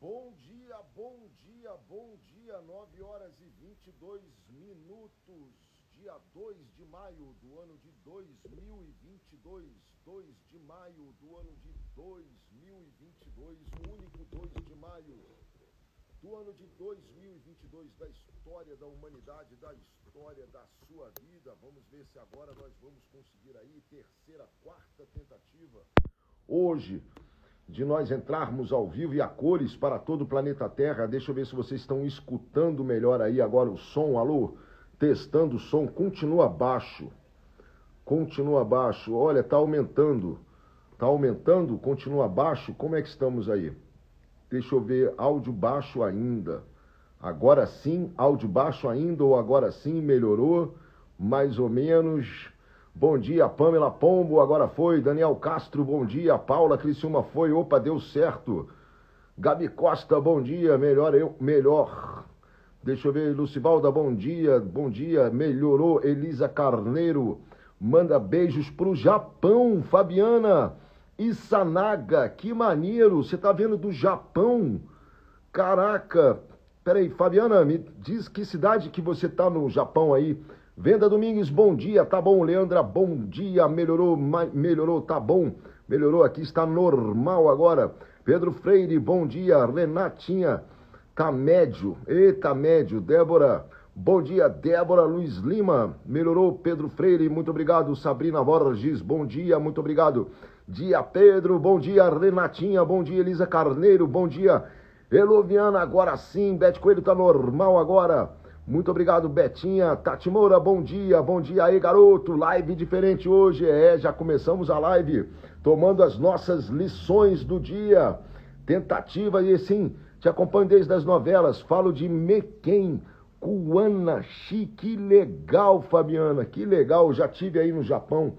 Bom dia, bom dia, bom dia. 9 horas e 22 minutos, dia 2 de maio do ano de 2022. 2 de maio do ano de 2022, o único 2 de maio do ano de 2022 da história da humanidade, da história da sua vida. Vamos ver se agora nós vamos conseguir aí terceira, quarta tentativa. Hoje, de nós entrarmos ao vivo e a cores para todo o planeta Terra. Deixa eu ver se vocês estão escutando melhor aí agora o som. Alô, testando o som. Continua baixo. Continua baixo. Olha, está aumentando. Está aumentando? Continua baixo. Como é que estamos aí? Deixa eu ver áudio baixo ainda. Agora sim, áudio baixo ainda ou agora sim melhorou? Mais ou menos. Bom dia, Pamela Pombo, agora foi. Daniel Castro, bom dia. Paula Criciúma foi, opa, deu certo. Gabi Costa, bom dia. Melhor eu, melhor. Deixa eu ver, Lucivalda, bom dia. Bom dia, melhorou. Elisa Carneiro, manda beijos pro Japão, Fabiana. Isanaga, que maneiro. Você tá vendo do Japão? Caraca. Peraí, Fabiana, me diz que cidade que você tá no Japão aí. Venda Domingues, bom dia, tá bom, Leandra, bom dia, melhorou, melhorou, tá bom, melhorou aqui, está normal agora. Pedro Freire, bom dia, Renatinha, tá médio, eita médio, Débora, bom dia, Débora Luiz Lima, melhorou, Pedro Freire, muito obrigado, Sabrina Borges, bom dia, muito obrigado. Dia Pedro, bom dia, Renatinha, bom dia, Elisa Carneiro, bom dia, Eloviana, agora sim, Bete Coelho tá normal agora. Muito obrigado, Betinha. Tati Moura, bom dia. Bom dia aí, garoto. Live diferente hoje. É, já começamos a live tomando as nossas lições do dia. Tentativa e sim, te acompanho desde as novelas. Falo de Mequem, Kuanashi. Que legal, Fabiana. Que legal. já tive aí no Japão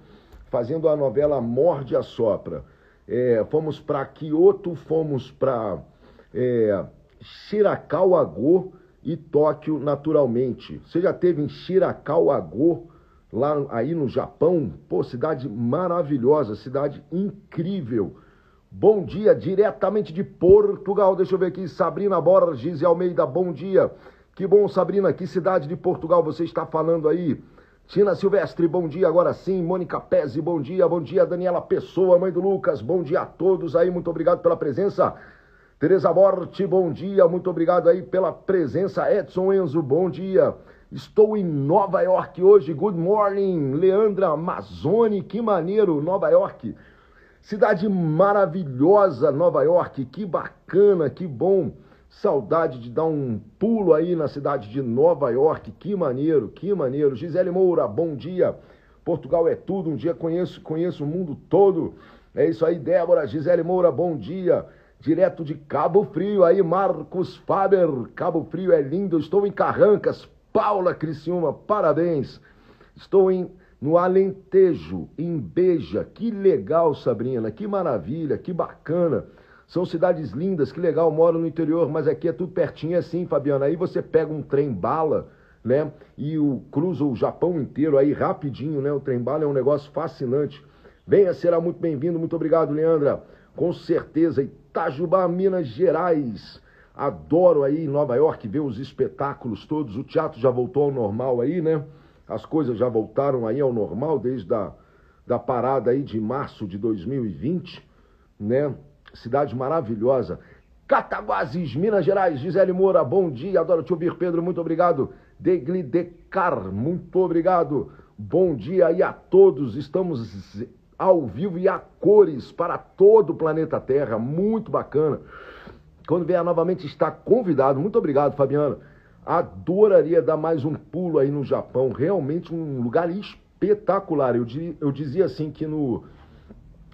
fazendo a novela Morde a Sopra. É, fomos para Kyoto, fomos para é, Shirakawa-go e Tóquio naturalmente. Você já teve em Shirakawa-go, lá aí no Japão? Pô, cidade maravilhosa, cidade incrível. Bom dia diretamente de Portugal. Deixa eu ver aqui, Sabrina Borges e Almeida, bom dia. Que bom, Sabrina, que cidade de Portugal você está falando aí? Tina Silvestre, bom dia agora sim. Mônica Pese, bom dia. Bom dia, Daniela Pessoa, mãe do Lucas. Bom dia a todos aí. Muito obrigado pela presença. Tereza Morte, bom dia. Muito obrigado aí pela presença. Edson Enzo, bom dia. Estou em Nova York hoje. Good morning, Leandra Mazzoni. Que maneiro, Nova York. Cidade maravilhosa, Nova York. Que bacana, que bom. Saudade de dar um pulo aí na cidade de Nova York. Que maneiro, que maneiro. Gisele Moura, bom dia. Portugal é tudo. Um dia conheço, conheço o mundo todo. É isso aí, Débora. Gisele Moura, bom dia direto de Cabo Frio, aí Marcos Faber, Cabo Frio é lindo, estou em Carrancas, Paula Criciúma, parabéns. Estou em no Alentejo, em Beja. Que legal, Sabrina, que maravilha, que bacana. São cidades lindas, que legal, moro no interior, mas aqui é tudo pertinho assim, Fabiana. Aí você pega um trem bala, né? E o, cruza o Japão inteiro aí rapidinho, né? O trem bala é um negócio fascinante. Venha, será muito bem-vindo. Muito obrigado, Leandra. Com certeza, e Itajubá, Minas Gerais. Adoro aí em Nova York ver os espetáculos todos. O teatro já voltou ao normal aí, né? As coisas já voltaram aí ao normal desde a da parada aí de março de 2020, né? Cidade maravilhosa. Cataguases, Minas Gerais, Gisele Moura, bom dia, adoro te ouvir, Pedro, muito obrigado. Degli Decar, muito obrigado. Bom dia aí a todos, estamos ao vivo e a cores para todo o planeta Terra. Muito bacana. Quando vier novamente, está convidado. Muito obrigado, Fabiana. Adoraria dar mais um pulo aí no Japão. Realmente um lugar espetacular. Eu, eu dizia assim que no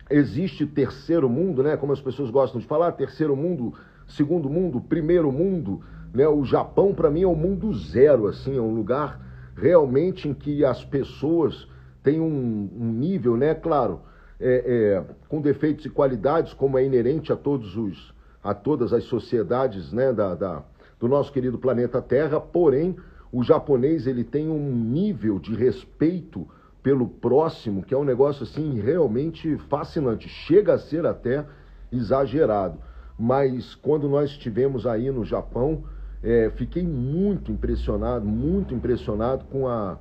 existe terceiro mundo, né? Como as pessoas gostam de falar, terceiro mundo, segundo mundo, primeiro mundo. Né? O Japão, para mim, é o mundo zero, assim, é um lugar realmente em que as pessoas tem um, um nível, né, claro, é, é, com defeitos e qualidades, como é inerente a todos os, a todas as sociedades né, da, da, do nosso querido planeta Terra, porém o japonês ele tem um nível de respeito pelo próximo que é um negócio assim realmente fascinante, chega a ser até exagerado. Mas quando nós estivemos aí no Japão, é, fiquei muito impressionado, muito impressionado com a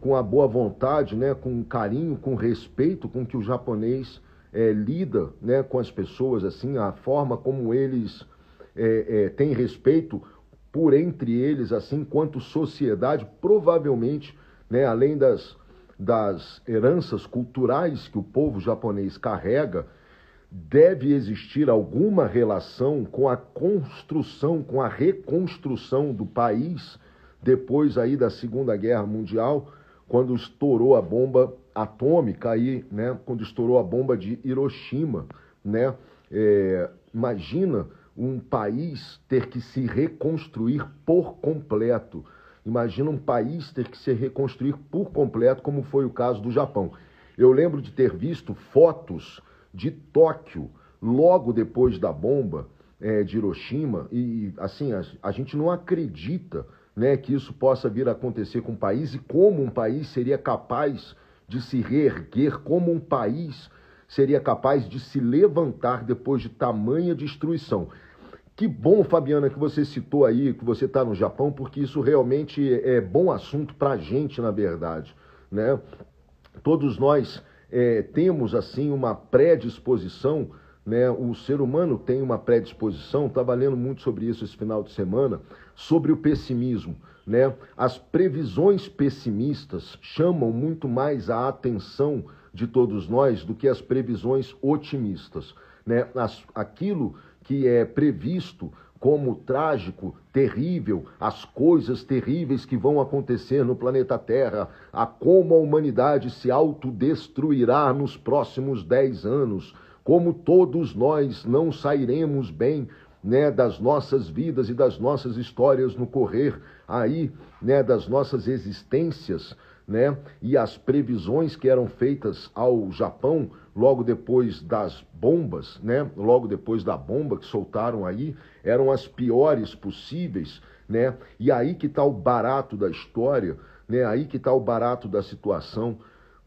com a boa vontade, né, com carinho, com respeito com que o japonês é, lida né, com as pessoas, assim, a forma como eles é, é, têm respeito por entre eles, assim, quanto sociedade, provavelmente, né, além das, das heranças culturais que o povo japonês carrega, deve existir alguma relação com a construção, com a reconstrução do país depois aí da Segunda Guerra Mundial, quando estourou a bomba atômica aí, né? Quando estourou a bomba de Hiroshima, né? É, imagina um país ter que se reconstruir por completo. Imagina um país ter que se reconstruir por completo, como foi o caso do Japão. Eu lembro de ter visto fotos de Tóquio logo depois da bomba é, de Hiroshima e assim a, a gente não acredita né, que isso possa vir a acontecer com o país e como um país seria capaz de se reerguer, como um país seria capaz de se levantar depois de tamanha destruição. Que bom, Fabiana, que você citou aí, que você está no Japão, porque isso realmente é bom assunto para a gente, na verdade. Né? Todos nós é, temos, assim, uma predisposição, né? o ser humano tem uma predisposição, estava lendo muito sobre isso esse final de semana, sobre o pessimismo. Né? As previsões pessimistas chamam muito mais a atenção de todos nós do que as previsões otimistas. Né? As, aquilo que é previsto como trágico, terrível, as coisas terríveis que vão acontecer no planeta Terra, a como a humanidade se autodestruirá nos próximos 10 anos, como todos nós não sairemos bem né, das nossas vidas e das nossas histórias no correr aí, né, das nossas existências, né, e as previsões que eram feitas ao Japão logo depois das bombas, né, logo depois da bomba que soltaram aí, eram as piores possíveis, né, e aí que está o barato da história, né, aí que está o barato da situação,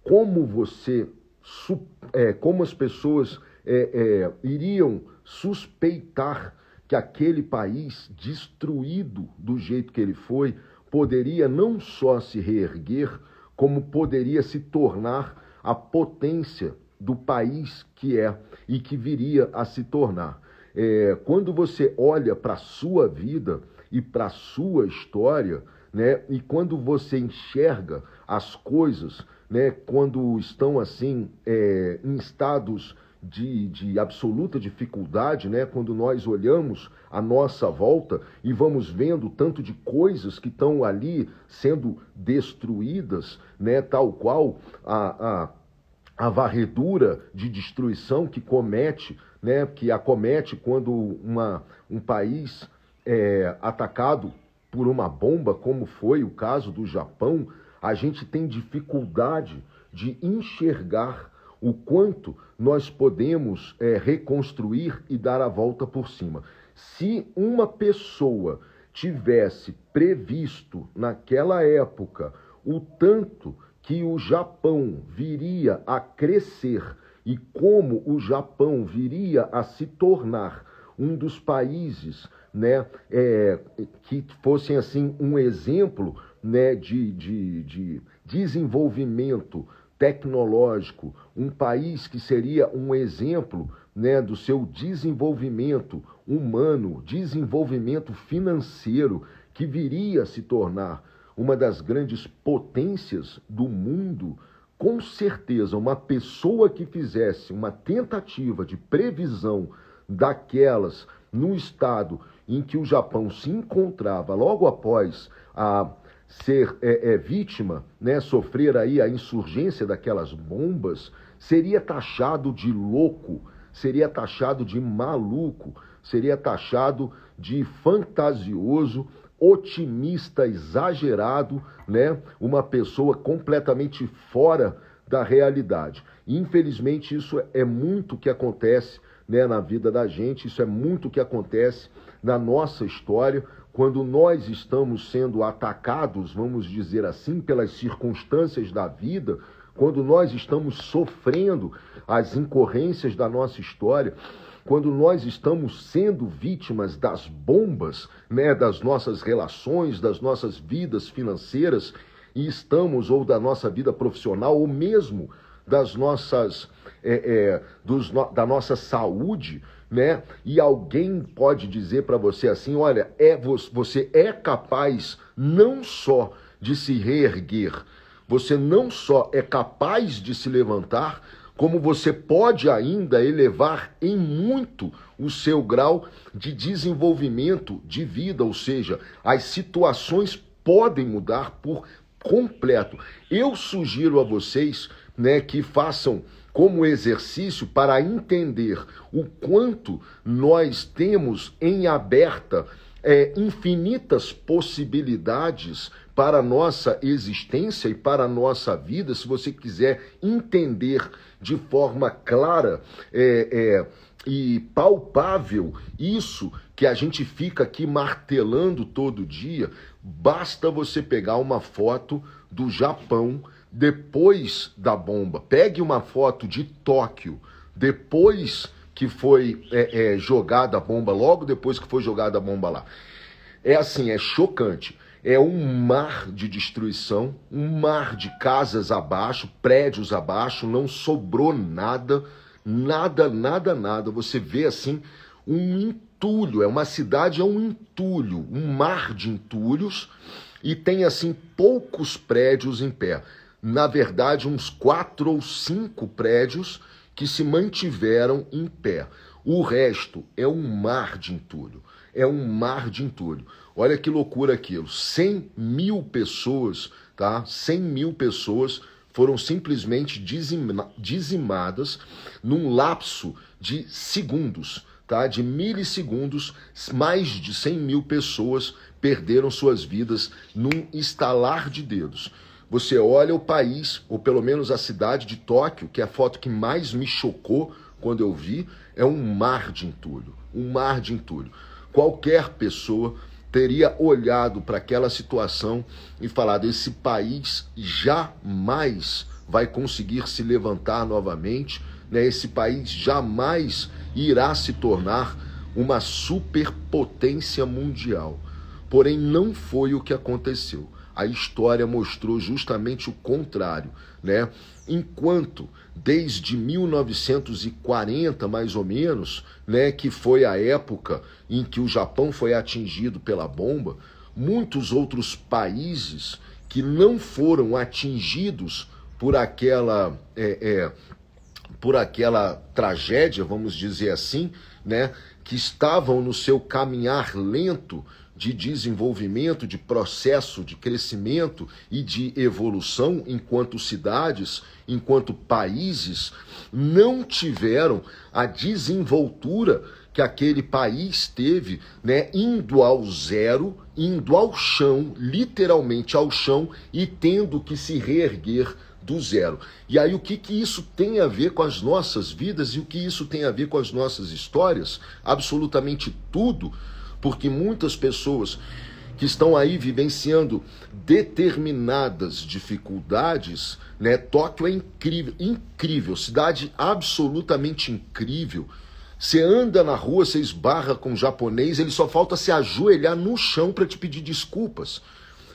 como você, é, como as pessoas é, é, iriam suspeitar que aquele país destruído do jeito que ele foi poderia não só se reerguer, como poderia se tornar a potência do país que é e que viria a se tornar. É, quando você olha para a sua vida e para a sua história, né, e quando você enxerga as coisas, né, quando estão assim é, em estados de, de absoluta dificuldade, né? quando nós olhamos a nossa volta e vamos vendo tanto de coisas que estão ali sendo destruídas, né? tal qual a, a, a varredura de destruição que comete, né? que acomete quando uma, um país é atacado por uma bomba, como foi o caso do Japão, a gente tem dificuldade de enxergar o quanto nós podemos é, reconstruir e dar a volta por cima. Se uma pessoa tivesse previsto naquela época o tanto que o Japão viria a crescer e como o Japão viria a se tornar um dos países né, é, que fossem assim um exemplo né, de, de, de desenvolvimento tecnológico, um país que seria um exemplo né, do seu desenvolvimento humano, desenvolvimento financeiro, que viria a se tornar uma das grandes potências do mundo, com certeza, uma pessoa que fizesse uma tentativa de previsão daquelas no estado em que o Japão se encontrava logo após a ser é, é, vítima, né, sofrer aí a insurgência daquelas bombas, seria taxado de louco, seria taxado de maluco, seria taxado de fantasioso, otimista exagerado, né, uma pessoa completamente fora da realidade. Infelizmente isso é, é muito que acontece né, na vida da gente, isso é muito que acontece na nossa história quando nós estamos sendo atacados, vamos dizer assim, pelas circunstâncias da vida, quando nós estamos sofrendo as incorrências da nossa história, quando nós estamos sendo vítimas das bombas, né, das nossas relações, das nossas vidas financeiras, e estamos ou da nossa vida profissional ou mesmo das nossas é, é, dos, da nossa saúde, né? E alguém pode dizer para você assim, olha, é você é capaz não só de se reerguer, você não só é capaz de se levantar, como você pode ainda elevar em muito o seu grau de desenvolvimento de vida, ou seja, as situações podem mudar por completo. Eu sugiro a vocês, né, que façam como exercício para entender o quanto nós temos em aberta é, infinitas possibilidades para nossa existência e para nossa vida, se você quiser entender de forma clara é, é, e palpável isso que a gente fica aqui martelando todo dia, basta você pegar uma foto do Japão depois da bomba. Pegue uma foto de Tóquio depois que foi é, é, jogada a bomba, logo depois que foi jogada a bomba lá. É assim, é chocante. É um mar de destruição, um mar de casas abaixo, prédios abaixo, não sobrou nada, nada, nada, nada. Você vê assim um entulho, é uma cidade, é um entulho, um mar de entulhos e tem assim poucos prédios em pé na verdade, uns quatro ou cinco prédios que se mantiveram em pé. O resto é um mar de entulho. É um mar de entulho. Olha que loucura aquilo. 100 mil pessoas, tá? 100 mil pessoas foram simplesmente dizima dizimadas num lapso de segundos, tá? De milissegundos, mais de 100 mil pessoas perderam suas vidas num estalar de dedos. Você olha o país, ou pelo menos a cidade de Tóquio, que é a foto que mais me chocou quando eu vi, é um mar de entulho, um mar de entulho. Qualquer pessoa teria olhado para aquela situação e falado: esse país jamais vai conseguir se levantar novamente, né? esse país jamais irá se tornar uma superpotência mundial. Porém, não foi o que aconteceu. A história mostrou justamente o contrário, né? Enquanto desde 1940 mais ou menos, né, que foi a época em que o Japão foi atingido pela bomba, muitos outros países que não foram atingidos por aquela é, é, por aquela tragédia, vamos dizer assim, né, que estavam no seu caminhar lento de desenvolvimento, de processo de crescimento e de evolução enquanto cidades, enquanto países, não tiveram a desenvoltura que aquele país teve, né, indo ao zero, indo ao chão, literalmente ao chão e tendo que se reerguer do zero. E aí o que, que isso tem a ver com as nossas vidas e o que isso tem a ver com as nossas histórias? Absolutamente tudo porque muitas pessoas que estão aí vivenciando determinadas dificuldades, né? Tóquio é incrível, incrível, cidade absolutamente incrível. Você anda na rua, você esbarra com um japonês, ele só falta se ajoelhar no chão para te pedir desculpas.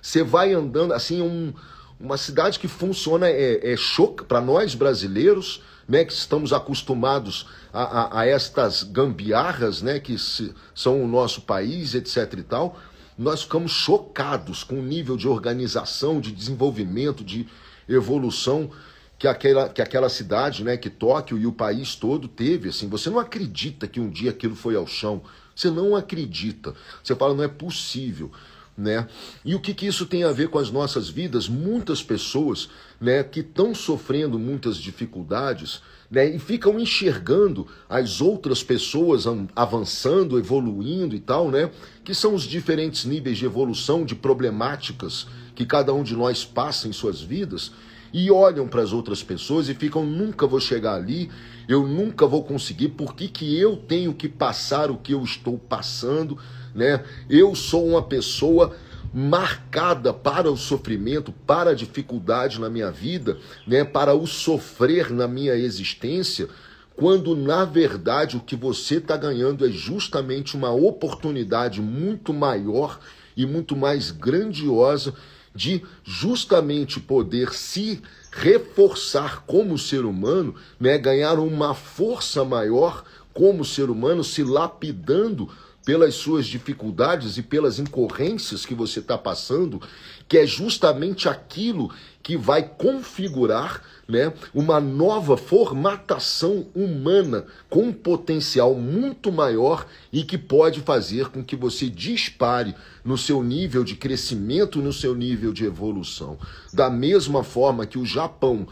Você vai andando assim, um, uma cidade que funciona é, é choque para nós brasileiros né, que estamos acostumados a, a, a estas gambiarras né, que se, são o nosso país, etc. e tal, nós ficamos chocados com o nível de organização, de desenvolvimento, de evolução que aquela, que aquela cidade, né, que Tóquio e o país todo teve. Assim, você não acredita que um dia aquilo foi ao chão. Você não acredita. Você fala, não é possível né? E o que, que isso tem a ver com as nossas vidas? Muitas pessoas, né, que estão sofrendo muitas dificuldades, né, e ficam enxergando as outras pessoas avançando, evoluindo e tal, né? Que são os diferentes níveis de evolução de problemáticas que cada um de nós passa em suas vidas e olham para as outras pessoas e ficam nunca vou chegar ali, eu nunca vou conseguir, por que, que eu tenho que passar o que eu estou passando? né? Eu sou uma pessoa marcada para o sofrimento, para a dificuldade na minha vida, né? Para o sofrer na minha existência, quando na verdade o que você está ganhando é justamente uma oportunidade muito maior e muito mais grandiosa de justamente poder se reforçar como ser humano, né, ganhar uma força maior como ser humano, se lapidando pelas suas dificuldades e pelas incorrências que você está passando, que é justamente aquilo que vai configurar né, uma nova formatação humana com um potencial muito maior e que pode fazer com que você dispare no seu nível de crescimento, no seu nível de evolução. Da mesma forma que o Japão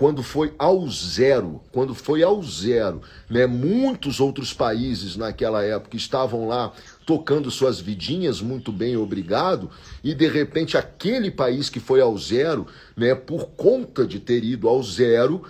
quando foi ao zero, quando foi ao zero, né? Muitos outros países naquela época estavam lá tocando suas vidinhas muito bem, obrigado, e de repente aquele país que foi ao zero, né, por conta de ter ido ao zero,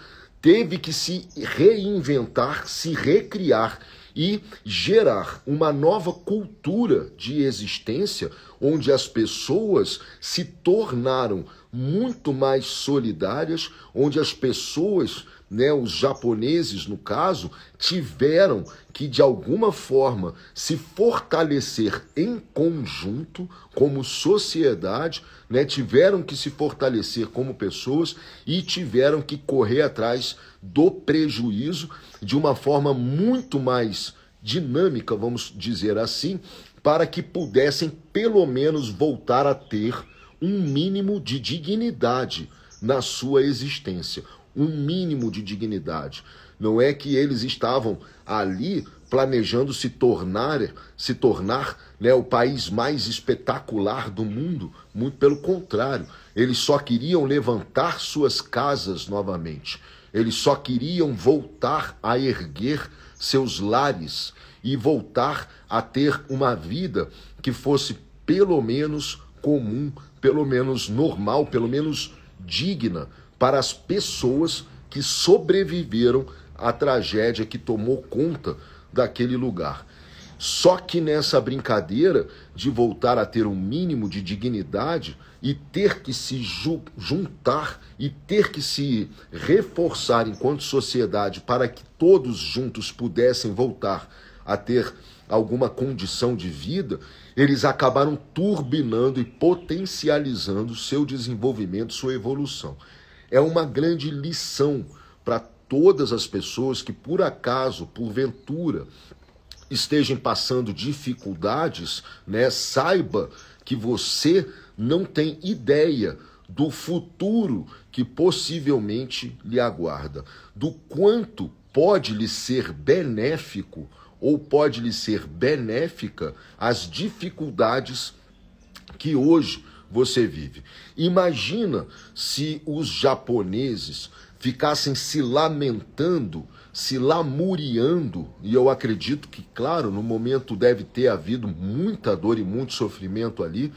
teve que se reinventar, se recriar e gerar uma nova cultura de existência onde as pessoas se tornaram muito mais solidárias, onde as pessoas, né, os japoneses no caso, tiveram que de alguma forma se fortalecer em conjunto como sociedade, né, tiveram que se fortalecer como pessoas e tiveram que correr atrás do prejuízo de uma forma muito mais dinâmica, vamos dizer assim, para que pudessem pelo menos voltar a ter um mínimo de dignidade na sua existência, um mínimo de dignidade. Não é que eles estavam ali planejando se tornar, se tornar né, o país mais espetacular do mundo. Muito pelo contrário, eles só queriam levantar suas casas novamente. Eles só queriam voltar a erguer seus lares e voltar a ter uma vida que fosse pelo menos comum, pelo menos normal, pelo menos digna para as pessoas que sobreviveram à tragédia que tomou conta daquele lugar. Só que nessa brincadeira de voltar a ter um mínimo de dignidade, e ter que se juntar e ter que se reforçar enquanto sociedade para que todos juntos pudessem voltar a ter alguma condição de vida, eles acabaram turbinando e potencializando seu desenvolvimento, sua evolução. É uma grande lição para todas as pessoas que, por acaso, porventura, estejam passando dificuldades, né? Saiba que você não tem ideia do futuro que possivelmente lhe aguarda, do quanto pode lhe ser benéfico ou pode lhe ser benéfica as dificuldades que hoje você vive. Imagina se os japoneses ficassem se lamentando, se lamuriando, e eu acredito que, claro, no momento deve ter havido muita dor e muito sofrimento ali,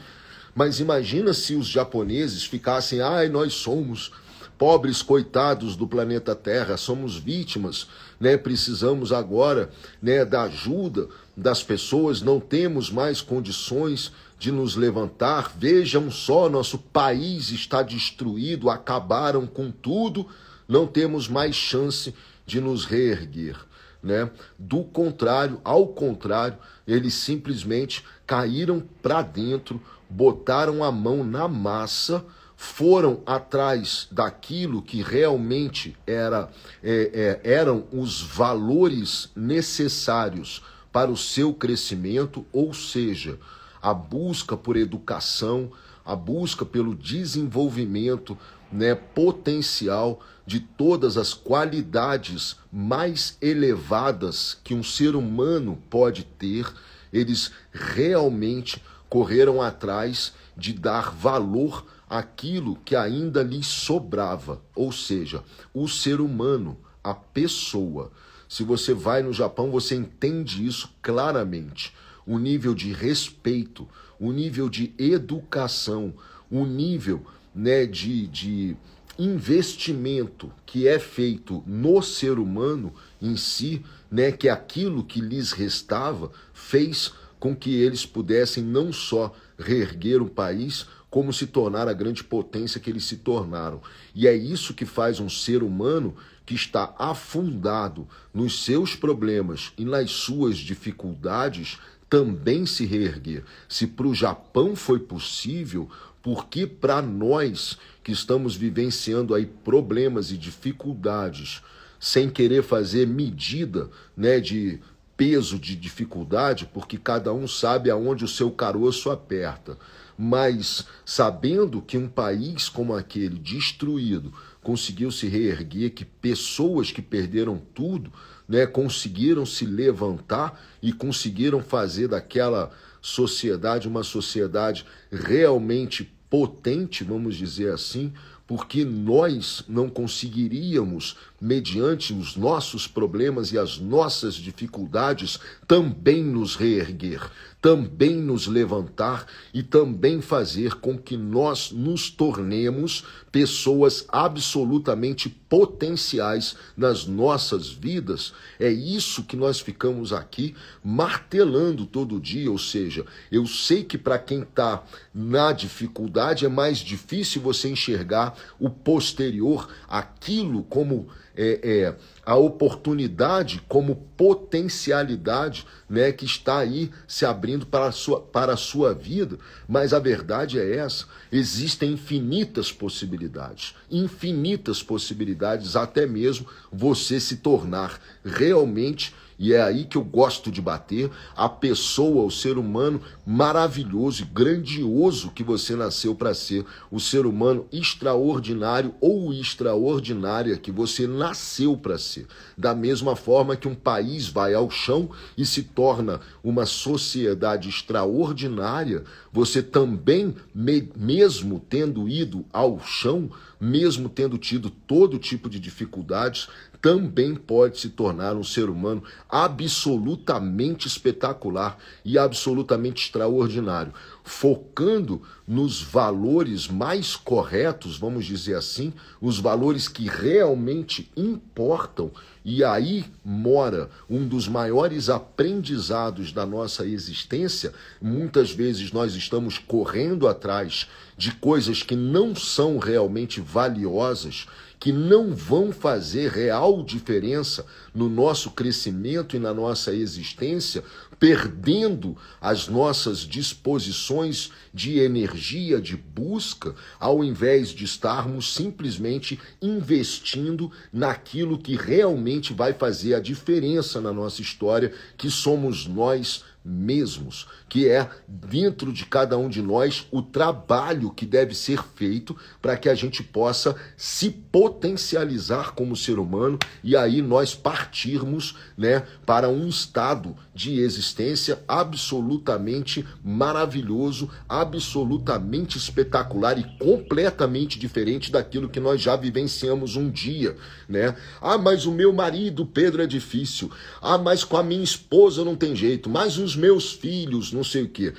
mas imagina se os japoneses ficassem, ai, nós somos pobres coitados do planeta Terra, somos vítimas, né? Precisamos agora, né, da ajuda das pessoas, não temos mais condições de nos levantar. Vejam só, nosso país está destruído, acabaram com tudo, não temos mais chance de nos reerguer. Né? Do contrário, ao contrário, eles simplesmente caíram para dentro botaram a mão na massa, foram atrás daquilo que realmente era, é, é, eram os valores necessários para o seu crescimento, ou seja, a busca por educação, a busca pelo desenvolvimento né, potencial de todas as qualidades mais elevadas que um ser humano pode ter, eles realmente correram atrás de dar valor àquilo que ainda lhes sobrava, ou seja, o ser humano, a pessoa. Se você vai no Japão, você entende isso claramente. O nível de respeito, o nível de educação, o nível né, de, de investimento que é feito no ser humano em si, né, que é aquilo que lhes restava fez com que eles pudessem não só reerguer o país, como se tornar a grande potência que eles se tornaram. E é isso que faz um ser humano que está afundado nos seus problemas e nas suas dificuldades também se reerguer. Se para o Japão foi possível, por que para nós que estamos vivenciando aí problemas e dificuldades, sem querer fazer medida né, de peso de dificuldade, porque cada um sabe aonde o seu caroço aperta. Mas sabendo que um país como aquele, destruído, conseguiu se reerguer, que pessoas que perderam tudo né, conseguiram se levantar e conseguiram fazer daquela sociedade uma sociedade realmente potente, vamos dizer assim, porque nós não conseguiríamos, mediante os nossos problemas e as nossas dificuldades, também nos reerguer também nos levantar e também fazer com que nós nos tornemos pessoas absolutamente potenciais nas nossas vidas. É isso que nós ficamos aqui martelando todo dia, ou seja, eu sei que para quem está na dificuldade é mais difícil você enxergar o posterior, aquilo como é, é a oportunidade como potencialidade né, que está aí se abrindo para a, sua, para a sua vida. Mas a verdade é essa: existem infinitas possibilidades, infinitas possibilidades, até mesmo você se tornar realmente e é aí que eu gosto de bater a pessoa, o ser humano maravilhoso e grandioso que você nasceu para ser, o ser humano extraordinário ou extraordinária que você nasceu para ser. Da mesma forma que um país vai ao chão e se torna uma sociedade extraordinária, você também, me mesmo tendo ido ao chão, mesmo tendo tido todo tipo de dificuldades, também pode se tornar um ser humano absolutamente espetacular e absolutamente extraordinário, focando nos valores mais corretos, vamos dizer assim, os valores que realmente importam, e aí mora um dos maiores aprendizados da nossa existência. Muitas vezes nós estamos correndo atrás de coisas que não são realmente valiosas que não vão fazer real diferença no nosso crescimento e na nossa existência, perdendo as nossas disposições de energia, de busca, ao invés de estarmos simplesmente investindo naquilo que realmente vai fazer a diferença na nossa história, que somos nós mesmos que é dentro de cada um de nós o trabalho que deve ser feito para que a gente possa se potencializar como ser humano e aí nós partirmos, né, para um estado de existência absolutamente maravilhoso, absolutamente espetacular e completamente diferente daquilo que nós já vivenciamos um dia, né? Ah, mas o meu marido Pedro é difícil. Ah, mas com a minha esposa não tem jeito. Mas os meus filhos não sei o quê.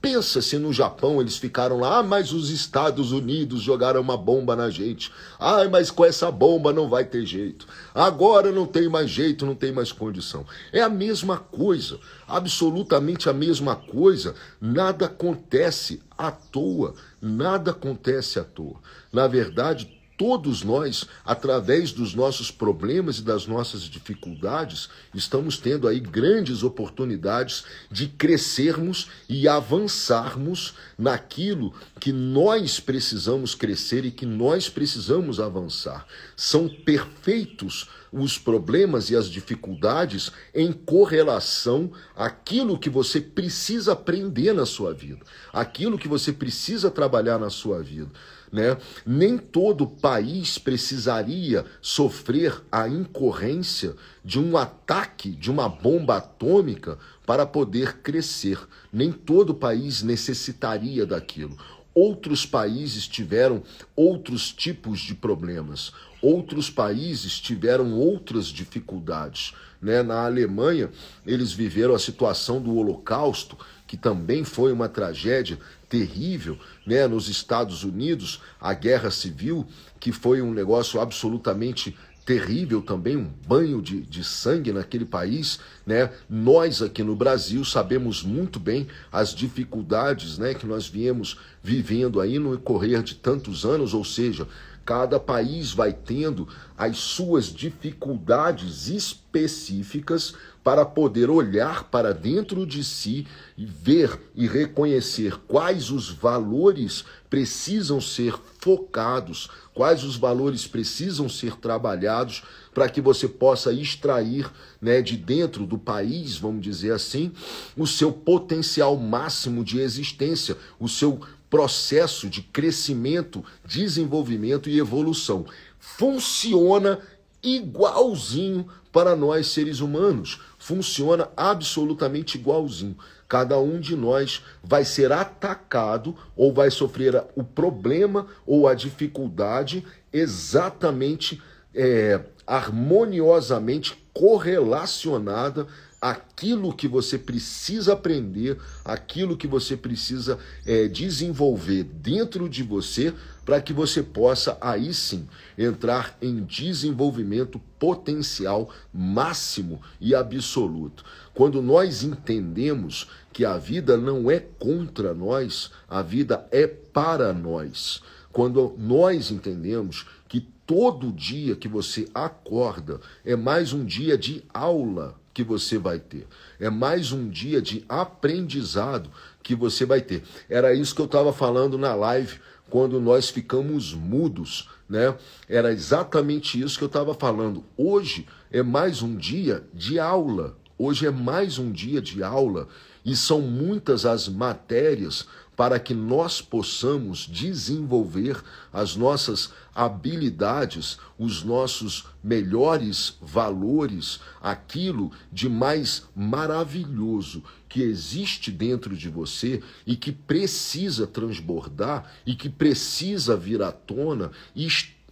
Pensa se no Japão eles ficaram lá, ah, mas os Estados Unidos jogaram uma bomba na gente. Ah, mas com essa bomba não vai ter jeito. Agora não tem mais jeito, não tem mais condição. É a mesma coisa, absolutamente a mesma coisa. Nada acontece à toa, nada acontece à toa. Na verdade, todos nós, através dos nossos problemas e das nossas dificuldades, estamos tendo aí grandes oportunidades de crescermos e avançarmos naquilo que nós precisamos crescer e que nós precisamos avançar. São perfeitos os problemas e as dificuldades em correlação àquilo que você precisa aprender na sua vida, aquilo que você precisa trabalhar na sua vida. Né? Nem todo país precisaria sofrer a incorrência de um ataque de uma bomba atômica para poder crescer. Nem todo país necessitaria daquilo. Outros países tiveram outros tipos de problemas, outros países tiveram outras dificuldades. Né? Na Alemanha, eles viveram a situação do Holocausto, que também foi uma tragédia terrível, né, nos Estados Unidos, a guerra civil, que foi um negócio absolutamente terrível também, um banho de, de sangue naquele país, né? Nós aqui no Brasil sabemos muito bem as dificuldades, né, que nós viemos vivendo aí no correr de tantos anos, ou seja, Cada país vai tendo as suas dificuldades específicas para poder olhar para dentro de si e ver e reconhecer quais os valores precisam ser focados, quais os valores precisam ser trabalhados para que você possa extrair né, de dentro do país, vamos dizer assim, o seu potencial máximo de existência, o seu processo de crescimento, desenvolvimento e evolução. Funciona igualzinho para nós seres humanos. Funciona absolutamente igualzinho. Cada um de nós vai ser atacado ou vai sofrer o problema ou a dificuldade exatamente é, harmoniosamente correlacionada aquilo que você precisa aprender, aquilo que você precisa é, desenvolver dentro de você, para que você possa aí sim entrar em desenvolvimento potencial máximo e absoluto. Quando nós entendemos que a vida não é contra nós, a vida é para nós. Quando nós entendemos que todo dia que você acorda é mais um dia de aula que você vai ter. É mais um dia de aprendizado que você vai ter. Era isso que eu estava falando na live quando nós ficamos mudos, né? Era exatamente isso que eu estava falando. Hoje é mais um dia de aula. Hoje é mais um dia de aula e são muitas as matérias para que nós possamos desenvolver as nossas habilidades, os nossos melhores valores, aquilo de mais maravilhoso que existe dentro de você e que precisa transbordar e que precisa vir à tona,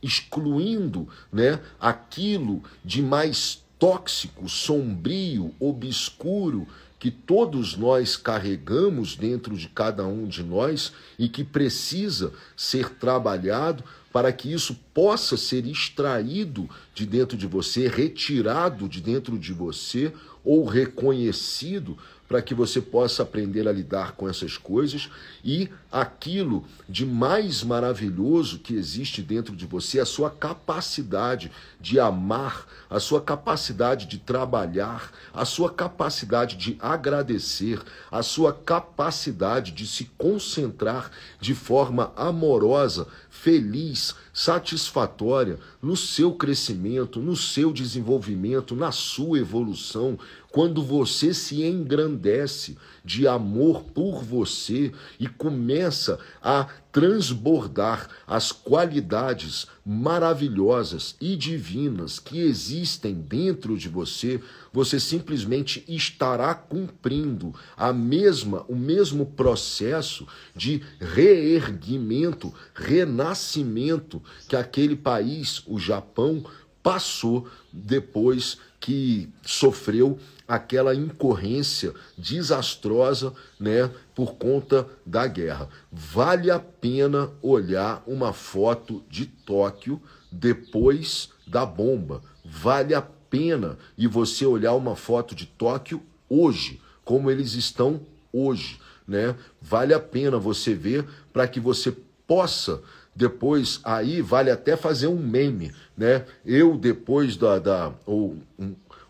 excluindo né, aquilo de mais tóxico, sombrio, obscuro que todos nós carregamos dentro de cada um de nós e que precisa ser trabalhado para que isso possa ser extraído de dentro de você, retirado de dentro de você ou reconhecido para que você possa aprender a lidar com essas coisas e aquilo de mais maravilhoso que existe dentro de você, a sua capacidade de amar, a sua capacidade de trabalhar, a sua capacidade de agradecer, a sua capacidade de se concentrar de forma amorosa, feliz, satisfatória no seu crescimento, no seu desenvolvimento, na sua evolução quando você se engrandece de amor por você e começa a transbordar as qualidades maravilhosas e divinas que existem dentro de você, você simplesmente estará cumprindo a mesma o mesmo processo de reerguimento, renascimento que aquele país, o Japão, passou depois que sofreu aquela incorrência desastrosa, né, por conta da guerra. Vale a pena olhar uma foto de Tóquio depois da bomba. Vale a pena e você olhar uma foto de Tóquio hoje, como eles estão hoje, né? Vale a pena você ver para que você possa depois aí vale até fazer um meme, né? Eu depois da, da ou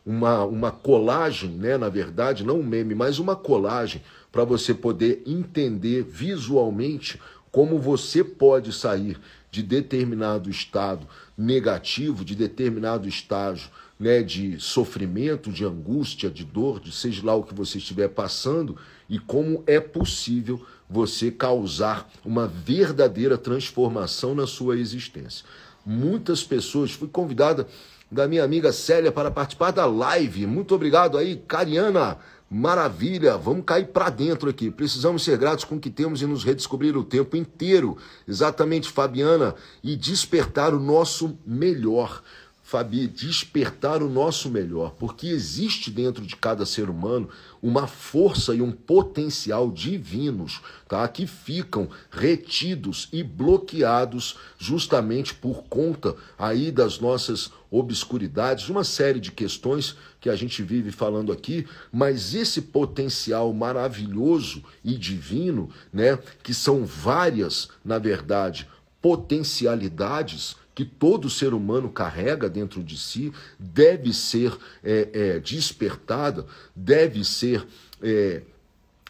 uma, uma colagem, né? na verdade, não um meme, mas uma colagem para você poder entender visualmente como você pode sair de determinado estado negativo, de determinado estágio né, de sofrimento, de angústia, de dor, de seja lá o que você estiver passando, e como é possível você causar uma verdadeira transformação na sua existência. Muitas pessoas, fui convidada da minha amiga Célia para participar da live. Muito obrigado aí, Cariana. Maravilha, vamos cair para dentro aqui. Precisamos ser gratos com o que temos e nos redescobrir o tempo inteiro. Exatamente, Fabiana, e despertar o nosso melhor. Fabi, despertar o nosso melhor, porque existe dentro de cada ser humano uma força e um potencial divinos, tá? Que ficam retidos e bloqueados justamente por conta aí das nossas obscuridades, uma série de questões que a gente vive falando aqui, mas esse potencial maravilhoso e divino, né, que são várias, na verdade, potencialidades que todo ser humano carrega dentro de si deve ser é, é, despertada, deve ser é,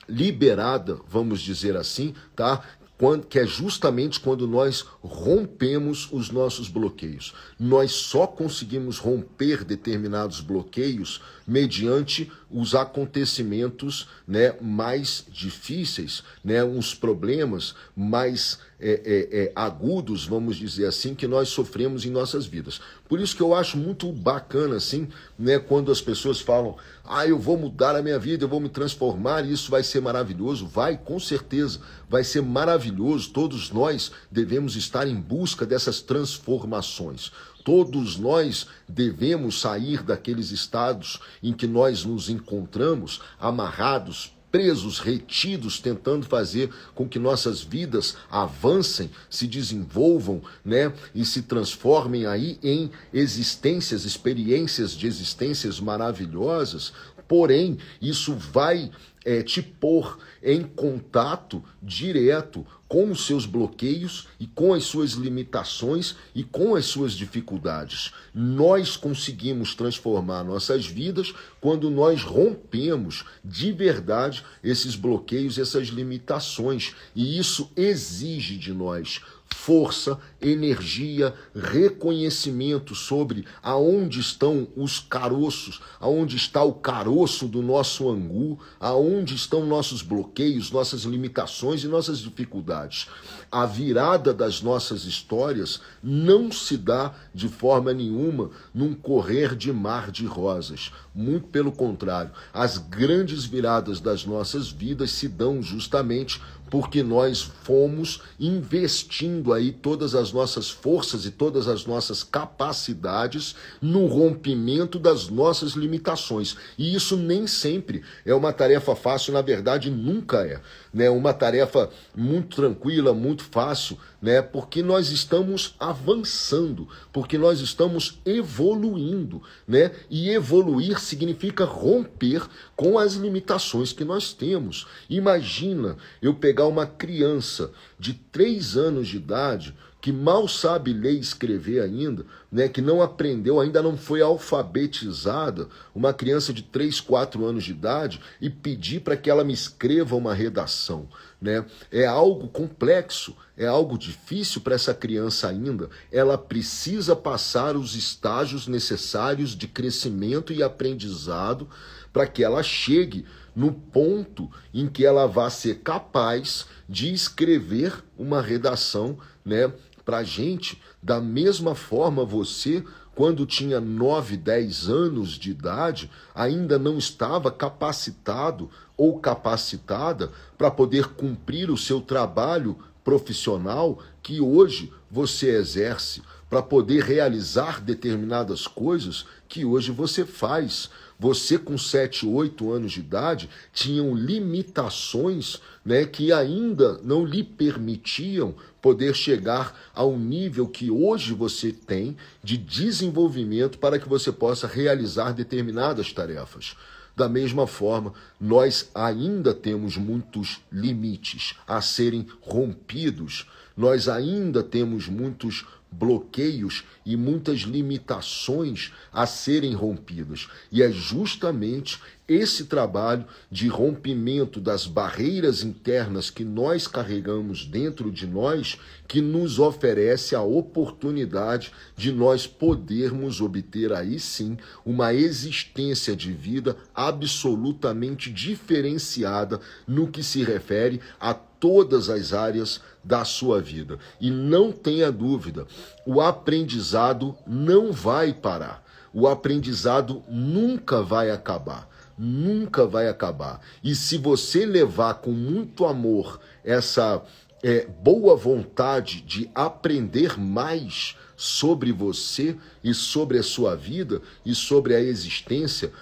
liberada, vamos dizer assim, tá? Quando, que é justamente quando nós rompemos os nossos bloqueios. Nós só conseguimos romper determinados bloqueios mediante os acontecimentos né, mais difíceis, né, os problemas mais é, é, é, agudos, vamos dizer assim, que nós sofremos em nossas vidas. Por isso que eu acho muito bacana, assim, né, quando as pessoas falam, ah, eu vou mudar a minha vida, eu vou me transformar, isso vai ser maravilhoso. Vai, com certeza, vai ser maravilhoso. Todos nós devemos estar em busca dessas transformações. Todos nós devemos sair daqueles estados em que nós nos encontramos amarrados, presos, retidos, tentando fazer com que nossas vidas avancem, se desenvolvam, né, e se transformem aí em existências, experiências de existências maravilhosas, Porém, isso vai é, te pôr em contato direto com os seus bloqueios e com as suas limitações e com as suas dificuldades. Nós conseguimos transformar nossas vidas quando nós rompemos de verdade esses bloqueios, essas limitações, e isso exige de nós força, energia, reconhecimento sobre aonde estão os caroços, aonde está o caroço do nosso angu, aonde estão nossos bloqueios, nossas limitações e nossas dificuldades. A virada das nossas histórias não se dá de forma nenhuma num correr de mar de rosas. Muito pelo contrário, as grandes viradas das nossas vidas se dão justamente porque nós fomos investindo aí todas as nossas forças e todas as nossas capacidades no rompimento das nossas limitações. E isso nem sempre é uma tarefa fácil, na verdade nunca é, né? Uma tarefa muito tranquila, muito fácil, né? Porque nós estamos avançando, porque nós estamos evoluindo, né? E evoluir significa romper com as limitações que nós temos. Imagina eu pegar pegar uma criança de três anos de idade que mal sabe ler e escrever ainda, né, que não aprendeu, ainda não foi alfabetizada, uma criança de 3, 4 anos de idade, e pedir para que ela me escreva uma redação. Né? É algo complexo, é algo difícil para essa criança ainda. Ela precisa passar os estágios necessários de crescimento e aprendizado para que ela chegue no ponto em que ela vá ser capaz de escrever uma redação, né, para gente. Da mesma forma, você, quando tinha 9, 10 anos de idade, ainda não estava capacitado ou capacitada para poder cumprir o seu trabalho profissional que hoje você exerce para poder realizar determinadas coisas que hoje você faz. Você com 7, 8 anos de idade tinham limitações né, que ainda não lhe permitiam poder chegar ao nível que hoje você tem de desenvolvimento para que você possa realizar determinadas tarefas. Da mesma forma, nós ainda temos muitos limites a serem rompidos, nós ainda temos muitos bloqueios e muitas limitações a serem rompidas. E é justamente esse trabalho de rompimento das barreiras internas que nós carregamos dentro de nós que nos oferece a oportunidade de nós podermos obter aí sim uma existência de vida absolutamente diferenciada no que se refere a todas as áreas da sua vida. E não tenha dúvida, o aprendizado não vai parar. O aprendizado nunca vai acabar. Nunca vai acabar. E se você levar com muito amor essa é, boa vontade de aprender mais sobre você e sobre a sua vida e sobre a existência,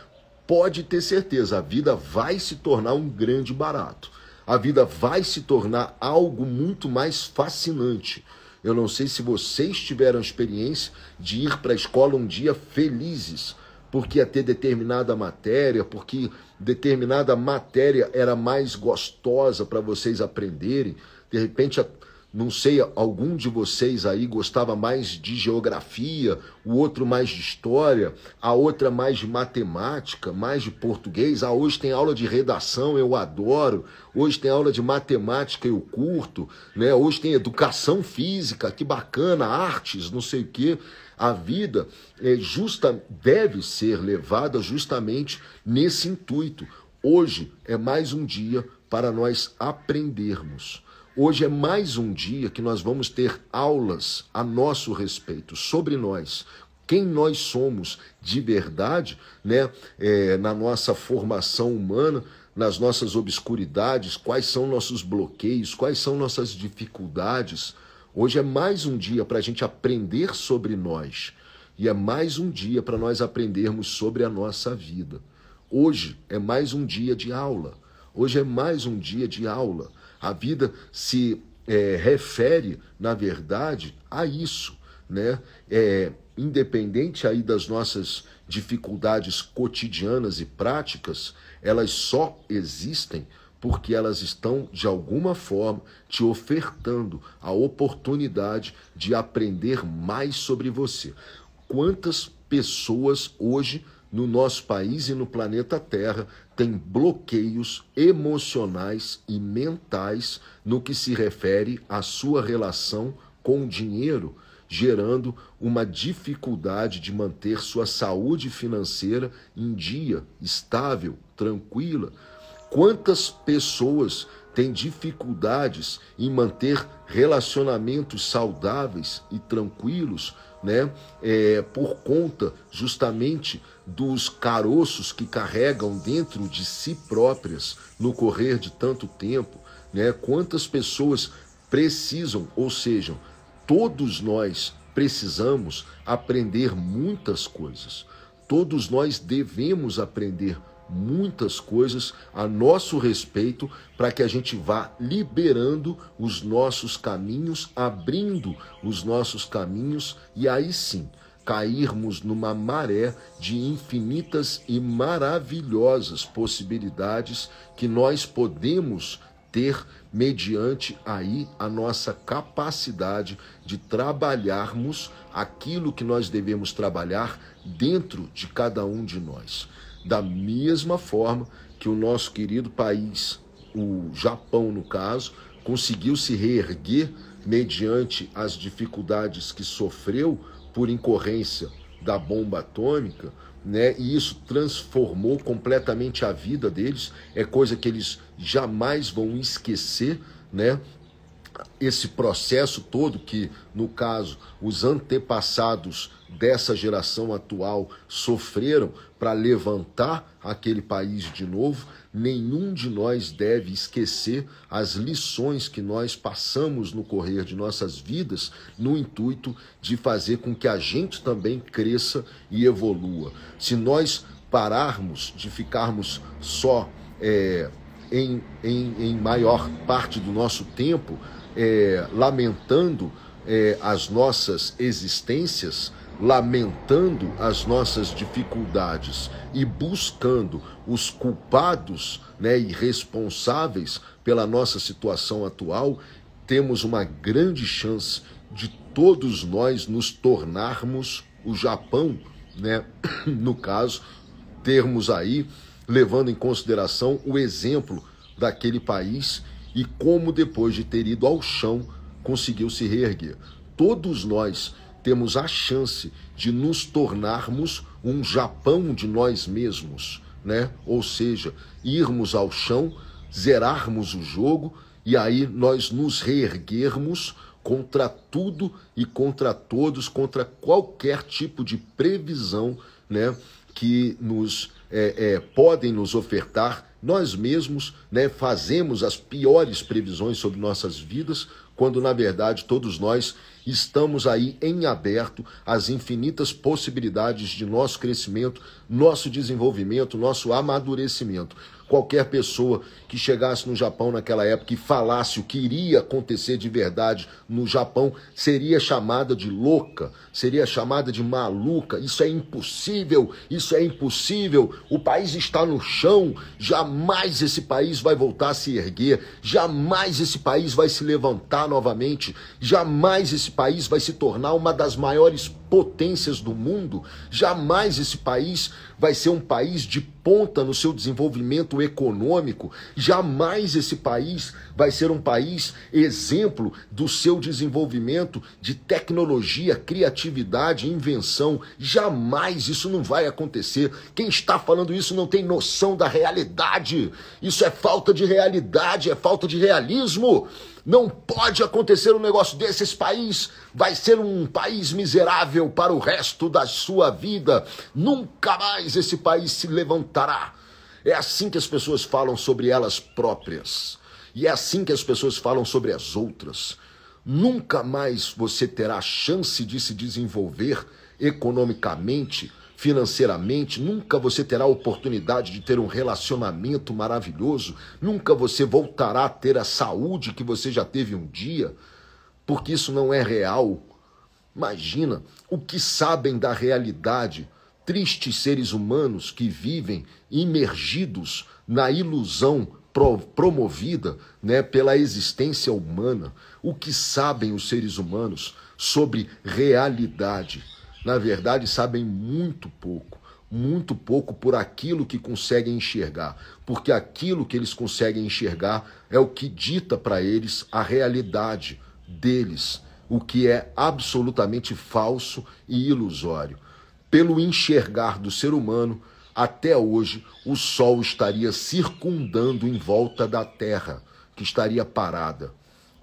pode ter certeza, a vida vai se tornar um grande barato a vida vai se tornar algo muito mais fascinante. Eu não sei se vocês tiveram a experiência de ir para a escola um dia felizes, porque ia ter determinada matéria, porque determinada matéria era mais gostosa para vocês aprenderem. De repente, não sei, algum de vocês aí gostava mais de geografia, o outro mais de história, a outra mais de matemática, mais de português. Ah, hoje tem aula de redação, eu adoro. Hoje tem aula de matemática, eu curto. Né? Hoje tem educação física, que bacana, artes, não sei o quê. A vida é justa, deve ser levada justamente nesse intuito. Hoje é mais um dia para nós aprendermos Hoje é mais um dia que nós vamos ter aulas a nosso respeito, sobre nós, quem nós somos de verdade, né? É, na nossa formação humana, nas nossas obscuridades, quais são nossos bloqueios, quais são nossas dificuldades. Hoje é mais um dia para a gente aprender sobre nós e é mais um dia para nós aprendermos sobre a nossa vida. Hoje é mais um dia de aula. Hoje é mais um dia de aula. A vida se é, refere, na verdade, a isso, né? É, independente aí das nossas dificuldades cotidianas e práticas, elas só existem porque elas estão de alguma forma te ofertando a oportunidade de aprender mais sobre você. Quantas pessoas hoje no nosso país e no planeta Terra tem bloqueios emocionais e mentais no que se refere à sua relação com o dinheiro, gerando uma dificuldade de manter sua saúde financeira em dia, estável, tranquila. Quantas pessoas têm dificuldades em manter relacionamentos saudáveis e tranquilos, né? É, por conta justamente dos caroços que carregam dentro de si próprias no correr de tanto tempo, né? Quantas pessoas precisam, ou seja, todos nós precisamos aprender muitas coisas. Todos nós devemos aprender muitas coisas a nosso respeito para que a gente vá liberando os nossos caminhos, abrindo os nossos caminhos e aí sim cairmos numa maré de infinitas e maravilhosas possibilidades que nós podemos ter mediante aí a nossa capacidade de trabalharmos aquilo que nós devemos trabalhar dentro de cada um de nós. Da mesma forma que o nosso querido país, o Japão no caso, conseguiu se reerguer mediante as dificuldades que sofreu por incorrência da bomba atômica, né? E isso transformou completamente a vida deles, é coisa que eles jamais vão esquecer, né? esse processo todo que, no caso, os antepassados dessa geração atual sofreram para levantar aquele país de novo, nenhum de nós deve esquecer as lições que nós passamos no correr de nossas vidas, no intuito de fazer com que a gente também cresça e evolua. Se nós pararmos de ficarmos só é, em, em, em maior parte do nosso tempo é, lamentando é, as nossas existências, lamentando as nossas dificuldades e buscando os culpados né, e responsáveis pela nossa situação atual, temos uma grande chance de todos nós nos tornarmos o Japão, né, no caso, termos aí, levando em consideração o exemplo daquele país e como, depois de ter ido ao chão, conseguiu se reerguer. Todos nós temos a chance de nos tornarmos um Japão de nós mesmos, né? Ou seja, irmos ao chão, zerarmos o jogo e aí nós nos reerguermos contra tudo e contra todos, contra qualquer tipo de previsão, né? Que nos é, é, podem nos ofertar nós mesmos né, fazemos as piores previsões sobre nossas vidas, quando na verdade todos nós estamos aí em aberto às infinitas possibilidades de nosso crescimento, nosso desenvolvimento, nosso amadurecimento qualquer pessoa que chegasse no Japão naquela época e falasse o que iria acontecer de verdade no Japão seria chamada de louca, seria chamada de maluca. Isso é impossível, isso é impossível. O país está no chão, jamais esse país vai voltar a se erguer, jamais esse país vai se levantar novamente, jamais esse país vai se tornar uma das maiores potências do mundo, jamais esse país vai ser um país de ponta no seu desenvolvimento econômico, jamais esse país vai ser um país exemplo do seu desenvolvimento de tecnologia, criatividade, invenção, jamais isso não vai acontecer. Quem está falando isso não tem noção da realidade. Isso é falta de realidade, é falta de realismo. Não pode acontecer um negócio desse. Esse país vai ser um país miserável para o resto da sua vida. Nunca mais esse país se levantará. É assim que as pessoas falam sobre elas próprias. E é assim que as pessoas falam sobre as outras. Nunca mais você terá chance de se desenvolver economicamente financeiramente, nunca você terá a oportunidade de ter um relacionamento maravilhoso, nunca você voltará a ter a saúde que você já teve um dia, porque isso não é real. Imagina o que sabem da realidade tristes seres humanos que vivem imergidos na ilusão promovida né, pela existência humana, o que sabem os seres humanos sobre realidade na verdade, sabem muito pouco. Muito pouco por aquilo que conseguem enxergar, porque aquilo que eles conseguem enxergar é o que dita para eles a realidade deles, o que é absolutamente falso e ilusório. Pelo enxergar do ser humano, até hoje o Sol estaria circundando em volta da Terra, que estaria parada.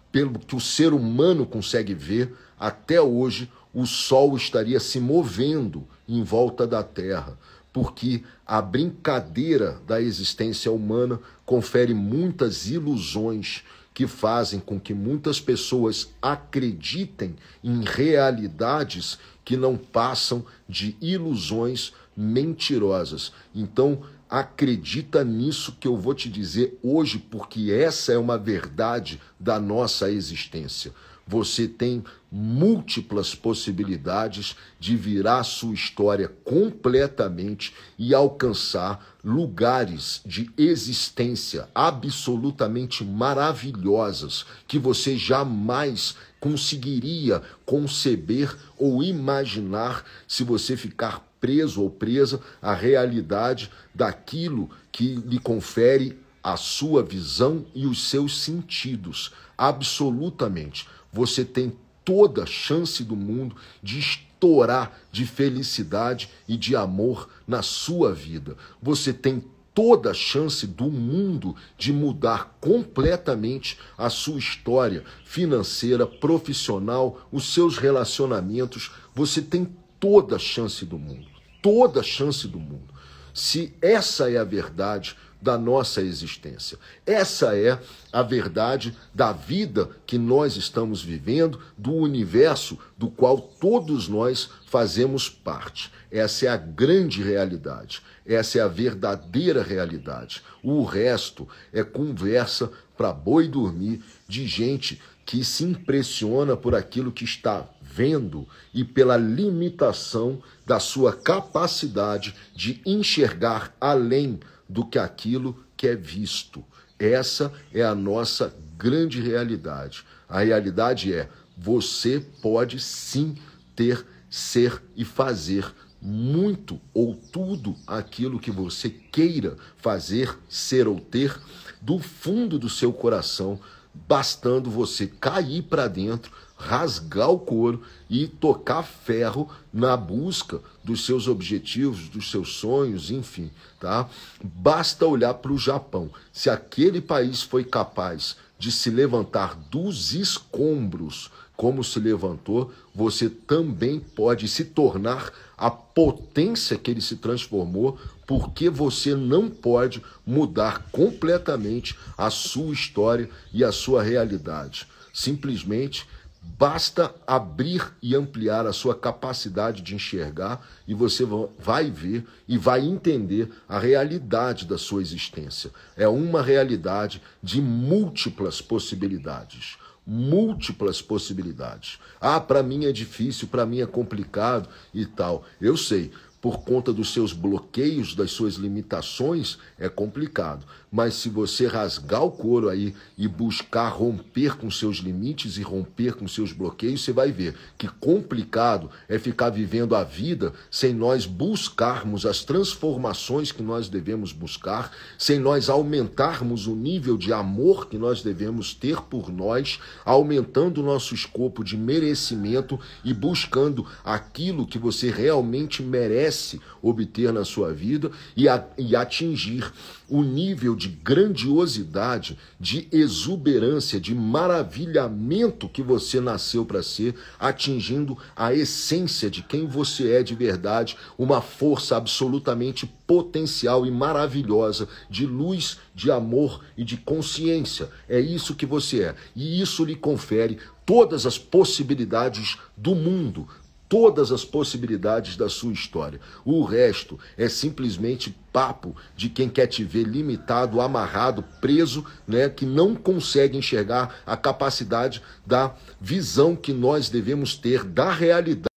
Pelo que o ser humano consegue ver, até hoje o Sol estaria se movendo em volta da Terra, porque a brincadeira da existência humana confere muitas ilusões que fazem com que muitas pessoas acreditem em realidades que não passam de ilusões mentirosas. Então, acredita nisso que eu vou te dizer hoje, porque essa é uma verdade da nossa existência você tem múltiplas possibilidades de virar sua história completamente e alcançar lugares de existência absolutamente maravilhosas que você jamais conseguiria conceber ou imaginar se você ficar preso ou presa à realidade daquilo que lhe confere a sua visão e os seus sentidos absolutamente você tem toda a chance do mundo de estourar de felicidade e de amor na sua vida. Você tem toda a chance do mundo de mudar completamente a sua história financeira, profissional, os seus relacionamentos. Você tem toda a chance do mundo. Toda a chance do mundo. Se essa é a verdade, da nossa existência. Essa é a verdade da vida que nós estamos vivendo, do universo do qual todos nós fazemos parte. Essa é a grande realidade, essa é a verdadeira realidade. O resto é conversa para boi dormir de gente que se impressiona por aquilo que está vendo e pela limitação da sua capacidade de enxergar além do que aquilo que é visto. Essa é a nossa grande realidade. A realidade é: você pode sim ter, ser e fazer muito ou tudo aquilo que você queira fazer, ser ou ter do fundo do seu coração, bastando você cair para dentro rasgar o couro e tocar ferro na busca dos seus objetivos, dos seus sonhos, enfim, tá? Basta olhar para o Japão. Se aquele país foi capaz de se levantar dos escombros, como se levantou, você também pode se tornar a potência que ele se transformou, porque você não pode mudar completamente a sua história e a sua realidade. Simplesmente Basta abrir e ampliar a sua capacidade de enxergar e você vai ver e vai entender a realidade da sua existência. É uma realidade de múltiplas possibilidades. Múltiplas possibilidades. Ah, para mim é difícil, para mim é complicado e tal. Eu sei, por conta dos seus bloqueios, das suas limitações, é complicado. Mas se você rasgar o couro aí e buscar romper com seus limites e romper com seus bloqueios, você vai ver que complicado é ficar vivendo a vida sem nós buscarmos as transformações que nós devemos buscar, sem nós aumentarmos o nível de amor que nós devemos ter por nós, aumentando o nosso escopo de merecimento e buscando aquilo que você realmente merece merece obter na sua vida e, a, e atingir o nível de grandiosidade, de exuberância, de maravilhamento que você nasceu para ser, atingindo a essência de quem você é de verdade, uma força absolutamente potencial e maravilhosa de luz, de amor e de consciência. É isso que você é. E isso lhe confere todas as possibilidades do mundo, todas as possibilidades da sua história. O resto é simplesmente papo de quem quer te ver limitado, amarrado, preso, né, que não consegue enxergar a capacidade da visão que nós devemos ter da realidade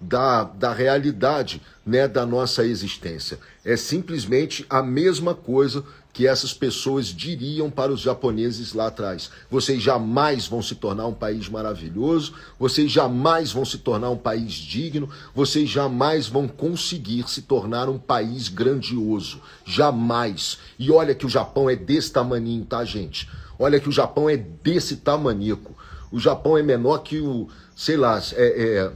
da, da realidade né, da nossa existência. É simplesmente a mesma coisa que essas pessoas diriam para os japoneses lá atrás. Vocês jamais vão se tornar um país maravilhoso, vocês jamais vão se tornar um país digno, vocês jamais vão conseguir se tornar um país grandioso. Jamais. E olha que o Japão é desse tamaninho, tá, gente? Olha que o Japão é desse tamanico. O Japão é menor que o, sei lá, é, é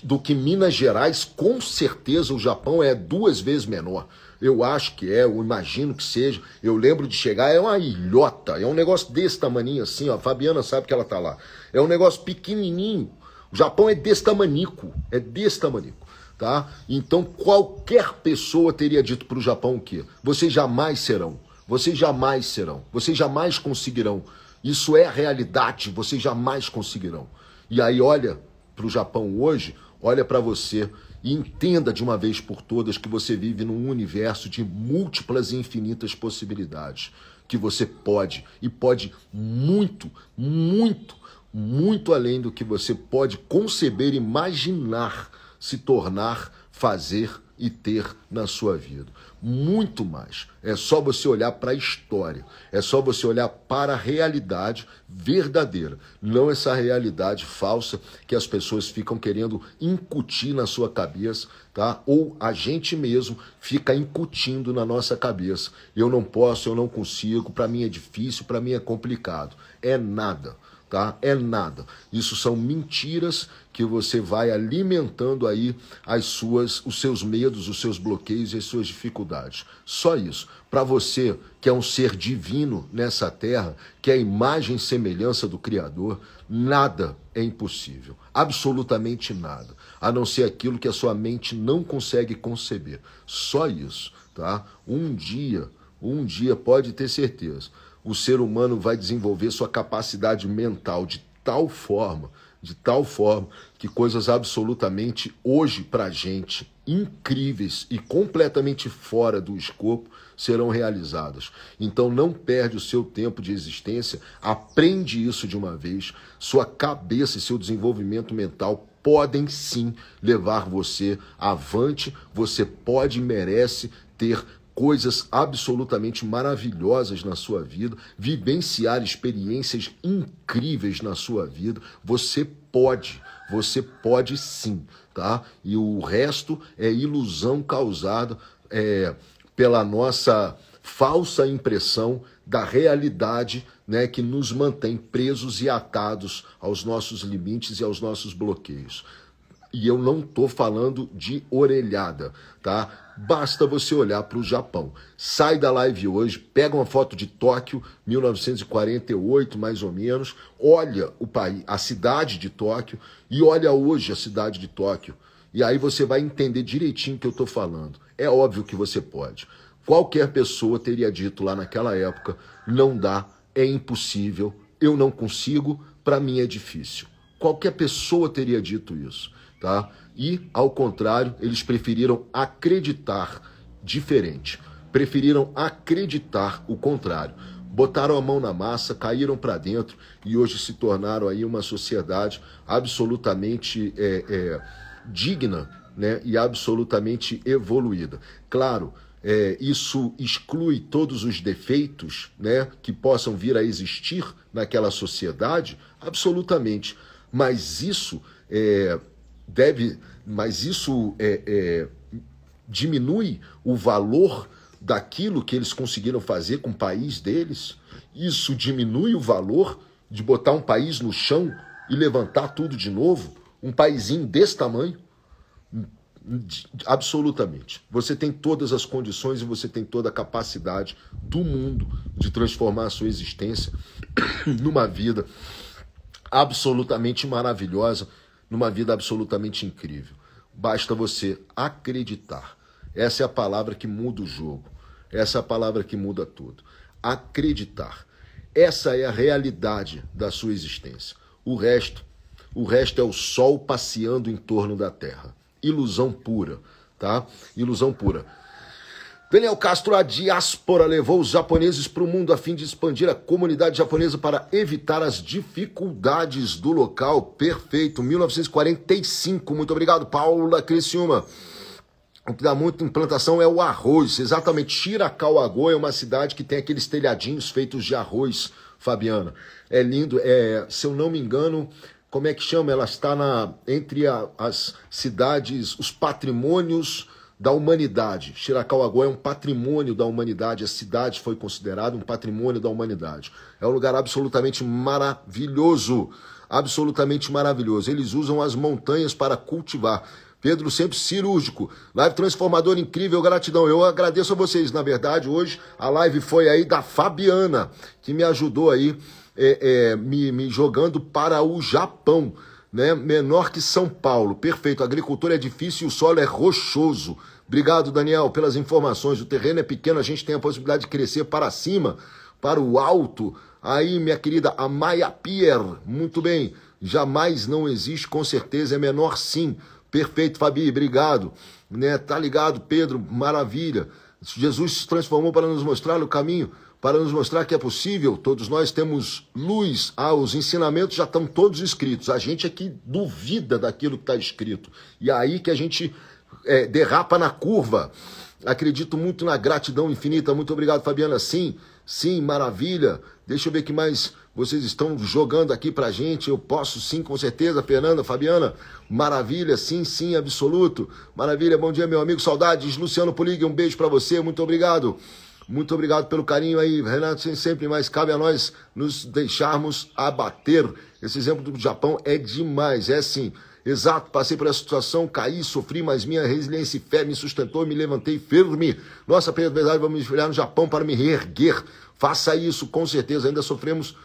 do que Minas Gerais, com certeza o Japão é duas vezes menor eu acho que é, eu imagino que seja. Eu lembro de chegar, é uma ilhota, é um negócio desse tamanho assim, ó. A Fabiana sabe que ela tá lá. É um negócio pequenininho. O Japão é desse tamanico, é desse tamanico, tá? Então qualquer pessoa teria dito para o Japão o quê? Vocês jamais serão, vocês jamais serão, vocês jamais conseguirão. Isso é realidade, vocês jamais conseguirão. E aí olha para o Japão hoje, olha para você e entenda de uma vez por todas que você vive num universo de múltiplas e infinitas possibilidades. Que você pode e pode muito, muito, muito além do que você pode conceber, imaginar, se tornar, fazer e ter na sua vida muito mais. É só você olhar para a história, é só você olhar para a realidade verdadeira, não essa realidade falsa que as pessoas ficam querendo incutir na sua cabeça, tá? Ou a gente mesmo fica incutindo na nossa cabeça. Eu não posso, eu não consigo, para mim é difícil, para mim é complicado. É nada tá? É nada. Isso são mentiras que você vai alimentando aí as suas, os seus medos, os seus bloqueios e as suas dificuldades. Só isso. Para você que é um ser divino nessa terra, que é a imagem e semelhança do Criador, nada é impossível. Absolutamente nada. A não ser aquilo que a sua mente não consegue conceber. Só isso, tá? Um dia, um dia pode ter certeza o ser humano vai desenvolver sua capacidade mental de tal forma, de tal forma, que coisas absolutamente hoje para gente incríveis e completamente fora do escopo serão realizadas. Então não perde o seu tempo de existência, aprende isso de uma vez. Sua cabeça e seu desenvolvimento mental podem sim levar você avante, você pode e merece ter coisas absolutamente maravilhosas na sua vida, vivenciar experiências incríveis na sua vida. Você pode, você pode sim, tá? E o resto é ilusão causada é, pela nossa falsa impressão da realidade né, que nos mantém presos e atados aos nossos limites e aos nossos bloqueios. E eu não estou falando de orelhada, tá? Basta você olhar para o Japão. Sai da live hoje, pega uma foto de Tóquio, 1948 mais ou menos, olha o país, a cidade de Tóquio e olha hoje a cidade de Tóquio. E aí você vai entender direitinho o que eu estou falando. É óbvio que você pode. Qualquer pessoa teria dito lá naquela época: não dá, é impossível, eu não consigo, para mim é difícil. Qualquer pessoa teria dito isso tá? E, ao contrário, eles preferiram acreditar diferente. Preferiram acreditar o contrário. Botaram a mão na massa, caíram para dentro e hoje se tornaram aí uma sociedade absolutamente é, é, digna né, e absolutamente evoluída. Claro, é, isso exclui todos os defeitos né, que possam vir a existir naquela sociedade? Absolutamente. Mas isso é, deve, mas isso é, é, diminui o valor daquilo que eles conseguiram fazer com o país deles. Isso diminui o valor de botar um país no chão e levantar tudo de novo. Um país desse tamanho. Absolutamente. Você tem todas as condições e você tem toda a capacidade do mundo de transformar a sua existência numa vida absolutamente maravilhosa numa vida absolutamente incrível. Basta você acreditar. Essa é a palavra que muda o jogo. Essa é a palavra que muda tudo. Acreditar. Essa é a realidade da sua existência. O resto, o resto é o sol passeando em torno da Terra. Ilusão pura, tá? Ilusão pura. Daniel Castro, a diáspora levou os japoneses para o mundo a fim de expandir a comunidade japonesa para evitar as dificuldades do local. Perfeito, 1945. Muito obrigado, Paula Criciúma. O que dá muito implantação é o arroz. Exatamente, Chiracauagô é uma cidade que tem aqueles telhadinhos feitos de arroz, Fabiana. É lindo, é, se eu não me engano, como é que chama? Ela está na, entre a, as cidades, os patrimônios da humanidade. Chiracauagua é um patrimônio da humanidade, a cidade foi considerada um patrimônio da humanidade. É um lugar absolutamente maravilhoso, absolutamente maravilhoso. Eles usam as montanhas para cultivar. Pedro sempre cirúrgico, live transformador incrível, gratidão. Eu agradeço a vocês. Na verdade, hoje a live foi aí da Fabiana, que me ajudou aí, é, é, me, me jogando para o Japão né? menor que São Paulo. Perfeito. agricultura é difícil e o solo é rochoso. Obrigado, Daniel, pelas informações. O terreno é pequeno, a gente tem a possibilidade de crescer para cima, para o alto. Aí, minha querida a Maia Pierre, muito bem. Jamais não existe, com certeza é menor sim. Perfeito, Fabi, obrigado. Né? Tá ligado, Pedro, maravilha. Jesus se transformou para nos mostrar o caminho, para nos mostrar que é possível. Todos nós temos luz. Ah, os ensinamentos já estão todos escritos. A gente é que duvida daquilo que está escrito. E é aí que a gente é, derrapa na curva. Acredito muito na gratidão infinita. Muito obrigado, Fabiana. Sim, sim, maravilha. Deixa eu ver que mais vocês estão jogando aqui pra gente. Eu posso sim, com certeza. Fernanda, Fabiana, maravilha, sim, sim, absoluto. Maravilha, bom dia, meu amigo. Saudades, Luciano Polig, um beijo para você, muito obrigado. Muito obrigado pelo carinho aí, Renato. Sempre mais cabe a nós nos deixarmos abater. Esse exemplo do Japão é demais, é sim. Exato, passei por essa situação, caí, sofri, mas minha resiliência e fé me sustentou, me levantei firme. Nossa, pela verdade, vamos me olhar no Japão para me reerguer. Faça isso, com certeza. Ainda sofremos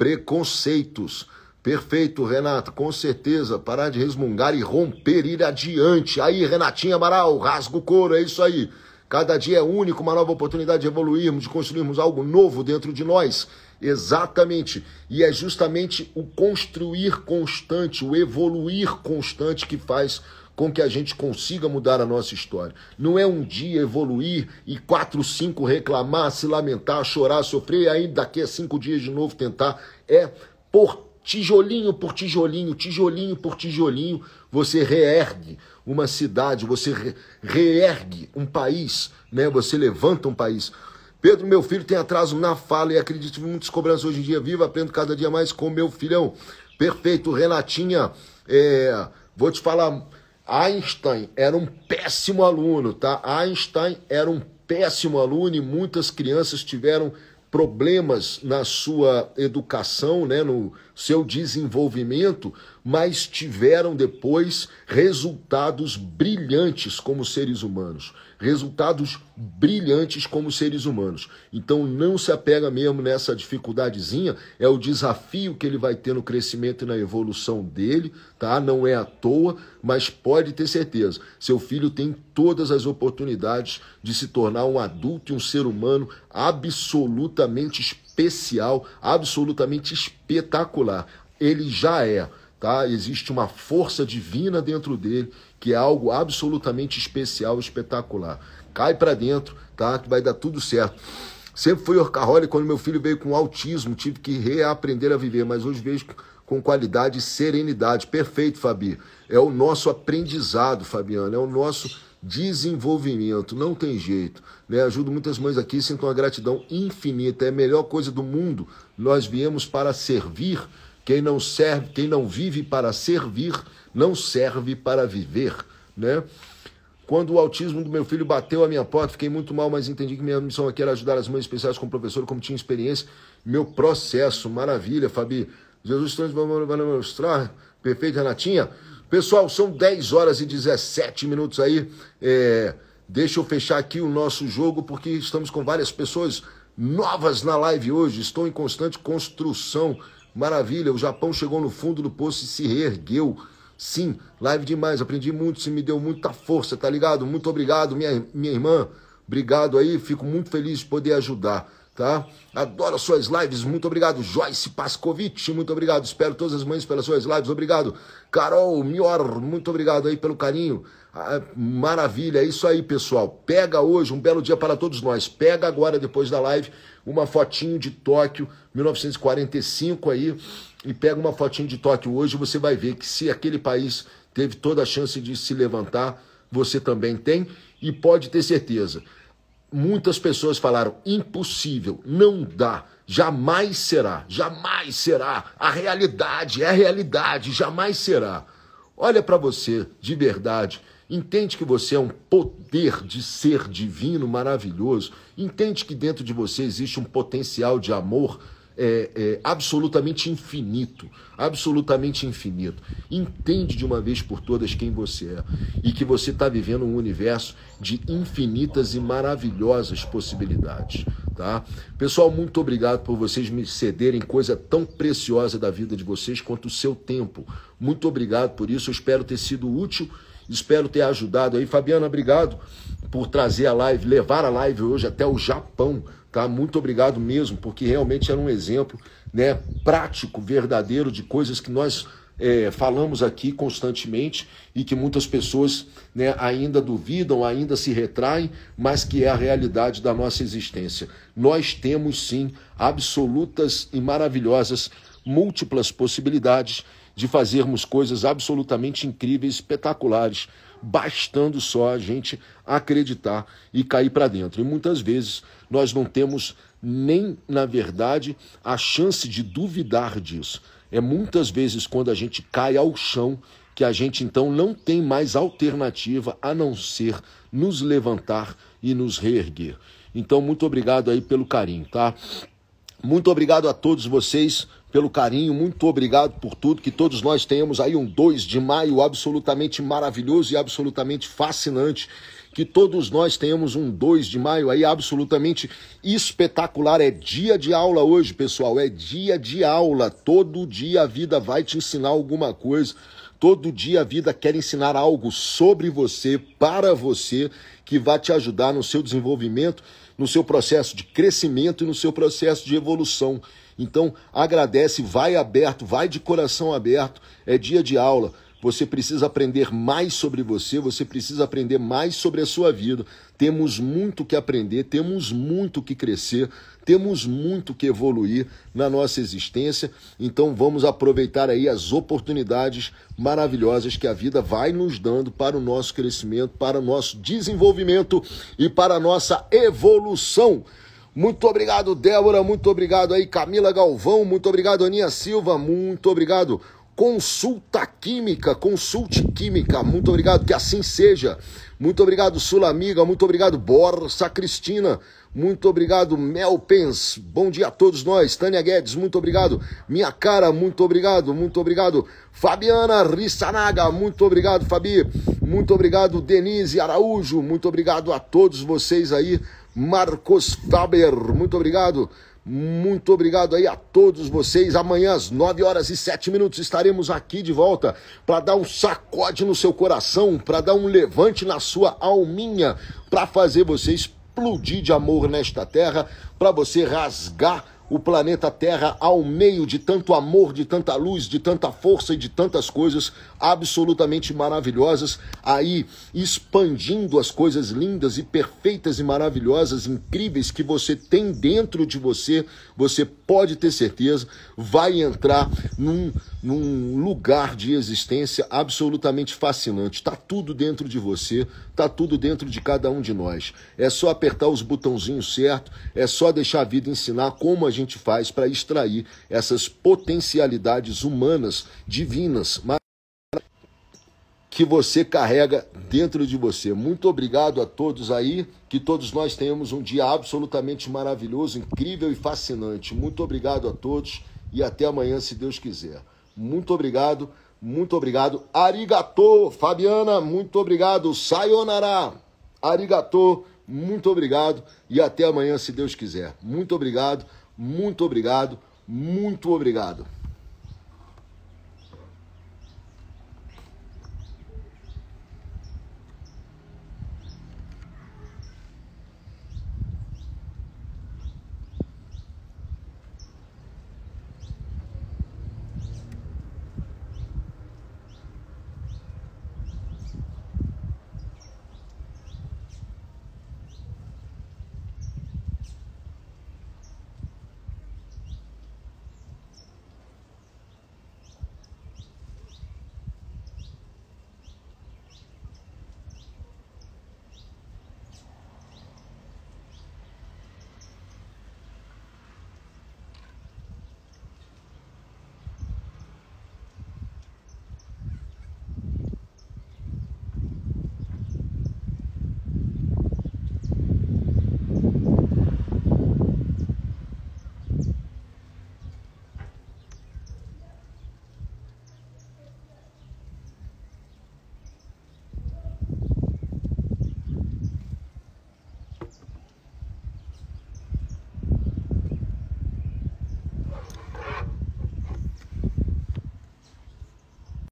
preconceitos. Perfeito, Renato, com certeza. Parar de resmungar e romper, ir adiante. Aí, Renatinha Amaral, rasga o couro, é isso aí. Cada dia é único, uma nova oportunidade de evoluirmos, de construirmos algo novo dentro de nós. Exatamente. E é justamente o construir constante, o evoluir constante que faz com que a gente consiga mudar a nossa história. Não é um dia evoluir e quatro, cinco reclamar, se lamentar, chorar, sofrer e aí daqui a cinco dias de novo tentar. É por tijolinho por tijolinho, tijolinho por tijolinho, você reergue uma cidade, você reergue um país, né? Você levanta um país. Pedro, meu filho tem atraso na fala e acredito em muitas cobranças hoje em dia. Viva, aprendo cada dia mais com meu filhão. Perfeito, Renatinha. É, vou te falar, Einstein era um péssimo aluno, tá? Einstein era um péssimo aluno e muitas crianças tiveram problemas na sua educação, né? No, seu desenvolvimento, mas tiveram depois resultados brilhantes como seres humanos. Resultados brilhantes como seres humanos. Então não se apega mesmo nessa dificuldadezinha, é o desafio que ele vai ter no crescimento e na evolução dele, tá? Não é à toa, mas pode ter certeza. Seu filho tem todas as oportunidades de se tornar um adulto e um ser humano absolutamente especial especial, absolutamente espetacular. Ele já é, tá? Existe uma força divina dentro dele, que é algo absolutamente especial, espetacular. Cai para dentro, tá? Que vai dar tudo certo. Sempre fui orcaholic quando meu filho veio com autismo, tive que reaprender a viver, mas hoje vejo com qualidade e serenidade. Perfeito, Fabi. É o nosso aprendizado, Fabiano é o nosso desenvolvimento, não tem jeito. Né? Ajudo muitas mães aqui, sinto uma gratidão infinita, é a melhor coisa do mundo. Nós viemos para servir. Quem não serve, quem não vive para servir, não serve para viver. Né? Quando o autismo do meu filho bateu a minha porta, fiquei muito mal, mas entendi que minha missão aqui era ajudar as mães especiais como professor, como tinha experiência. Meu processo, maravilha, Fabi. Jesus transformou, vai mostrar. Perfeito, Renatinha. Pessoal, são 10 horas e 17 minutos aí. É, deixa eu fechar aqui o nosso jogo, porque estamos com várias pessoas novas na live hoje. Estou em constante construção. Maravilha, o Japão chegou no fundo do poço e se reergueu. Sim, live demais, aprendi muito, se me deu muita força, tá ligado? Muito obrigado, minha, minha irmã. Obrigado aí, fico muito feliz de poder ajudar tá? Adoro as suas lives, muito obrigado. Joyce Pascovitch, muito obrigado. Espero todas as mães pelas suas lives, obrigado. Carol Mior, muito obrigado aí pelo carinho. Ah, maravilha, é isso aí, pessoal. Pega hoje, um belo dia para todos nós. Pega agora, depois da live, uma fotinho de Tóquio 1945 aí. E pega uma fotinho de Tóquio hoje, você vai ver que se aquele país teve toda a chance de se levantar, você também tem. E pode ter certeza, muitas pessoas falaram: impossível, não dá, jamais será, jamais será. A realidade é a realidade, jamais será. Olha para você de verdade. Entende que você é um poder de ser divino maravilhoso. Entende que dentro de você existe um potencial de amor é, é, absolutamente infinito, absolutamente infinito. Entende de uma vez por todas quem você é e que você está vivendo um universo de infinitas e maravilhosas possibilidades, tá? Pessoal, muito obrigado por vocês me cederem coisa tão preciosa da vida de vocês quanto o seu tempo. Muito obrigado por isso. Eu espero ter sido útil. Espero ter ajudado aí. Fabiana, obrigado por trazer a live, levar a live hoje até o Japão. Tá? Muito obrigado mesmo, porque realmente era um exemplo né, prático, verdadeiro, de coisas que nós é, falamos aqui constantemente e que muitas pessoas né, ainda duvidam, ainda se retraem, mas que é a realidade da nossa existência. Nós temos sim absolutas e maravilhosas, múltiplas possibilidades de fazermos coisas absolutamente incríveis, espetaculares, bastando só a gente acreditar e cair para dentro. E muitas vezes nós não temos nem, na verdade, a chance de duvidar disso. É muitas vezes quando a gente cai ao chão que a gente então não tem mais alternativa a não ser nos levantar e nos reerguer. Então, muito obrigado aí pelo carinho, tá? Muito obrigado a todos vocês pelo carinho, muito obrigado por tudo. Que todos nós tenhamos aí um 2 de maio absolutamente maravilhoso e absolutamente fascinante que todos nós tenhamos um 2 de maio aí absolutamente espetacular. É dia de aula hoje, pessoal, é dia de aula. Todo dia a vida vai te ensinar alguma coisa. Todo dia a vida quer ensinar algo sobre você, para você, que vai te ajudar no seu desenvolvimento, no seu processo de crescimento e no seu processo de evolução. Então, agradece, vai aberto, vai de coração aberto. É dia de aula. Você precisa aprender mais sobre você, você precisa aprender mais sobre a sua vida. Temos muito que aprender, temos muito que crescer, temos muito que evoluir na nossa existência. Então vamos aproveitar aí as oportunidades maravilhosas que a vida vai nos dando para o nosso crescimento, para o nosso desenvolvimento e para a nossa evolução. Muito obrigado, Débora. Muito obrigado aí, Camila Galvão. Muito obrigado, Aninha Silva. Muito obrigado, Consulta Química, Consulte Química. Muito obrigado, que assim seja. Muito obrigado, Sula Amiga. Muito obrigado, Borsa Cristina. Muito obrigado, Mel Pens. Bom dia a todos nós. Tânia Guedes, muito obrigado. Minha cara, muito obrigado. Muito obrigado. Fabiana Rissanaga, muito obrigado, Fabi. Muito obrigado, Denise Araújo. Muito obrigado a todos vocês aí. Marcos Faber, muito obrigado. Muito obrigado aí a todos vocês. Amanhã às 9 horas e 7 minutos estaremos aqui de volta para dar um sacode no seu coração, para dar um levante na sua alminha, para fazer você explodir de amor nesta terra, para você rasgar o planeta Terra ao meio de tanto amor, de tanta luz, de tanta força e de tantas coisas absolutamente maravilhosas, aí expandindo as coisas lindas e perfeitas e maravilhosas, incríveis que você tem dentro de você, você pode ter certeza, vai entrar num, num lugar de existência absolutamente fascinante. Está tudo dentro de você, está tudo dentro de cada um de nós. É só apertar os botãozinhos certo, é só deixar a vida ensinar como a gente faz para extrair essas potencialidades humanas, divinas, que você carrega dentro de você. Muito obrigado a todos aí, que todos nós tenhamos um dia absolutamente maravilhoso, incrível e fascinante. Muito obrigado a todos e até amanhã, se Deus quiser. Muito obrigado, muito obrigado. Arigato, Fabiana, muito obrigado. Sayonara, arigato, muito obrigado e até amanhã, se Deus quiser. Muito obrigado, muito obrigado, muito obrigado.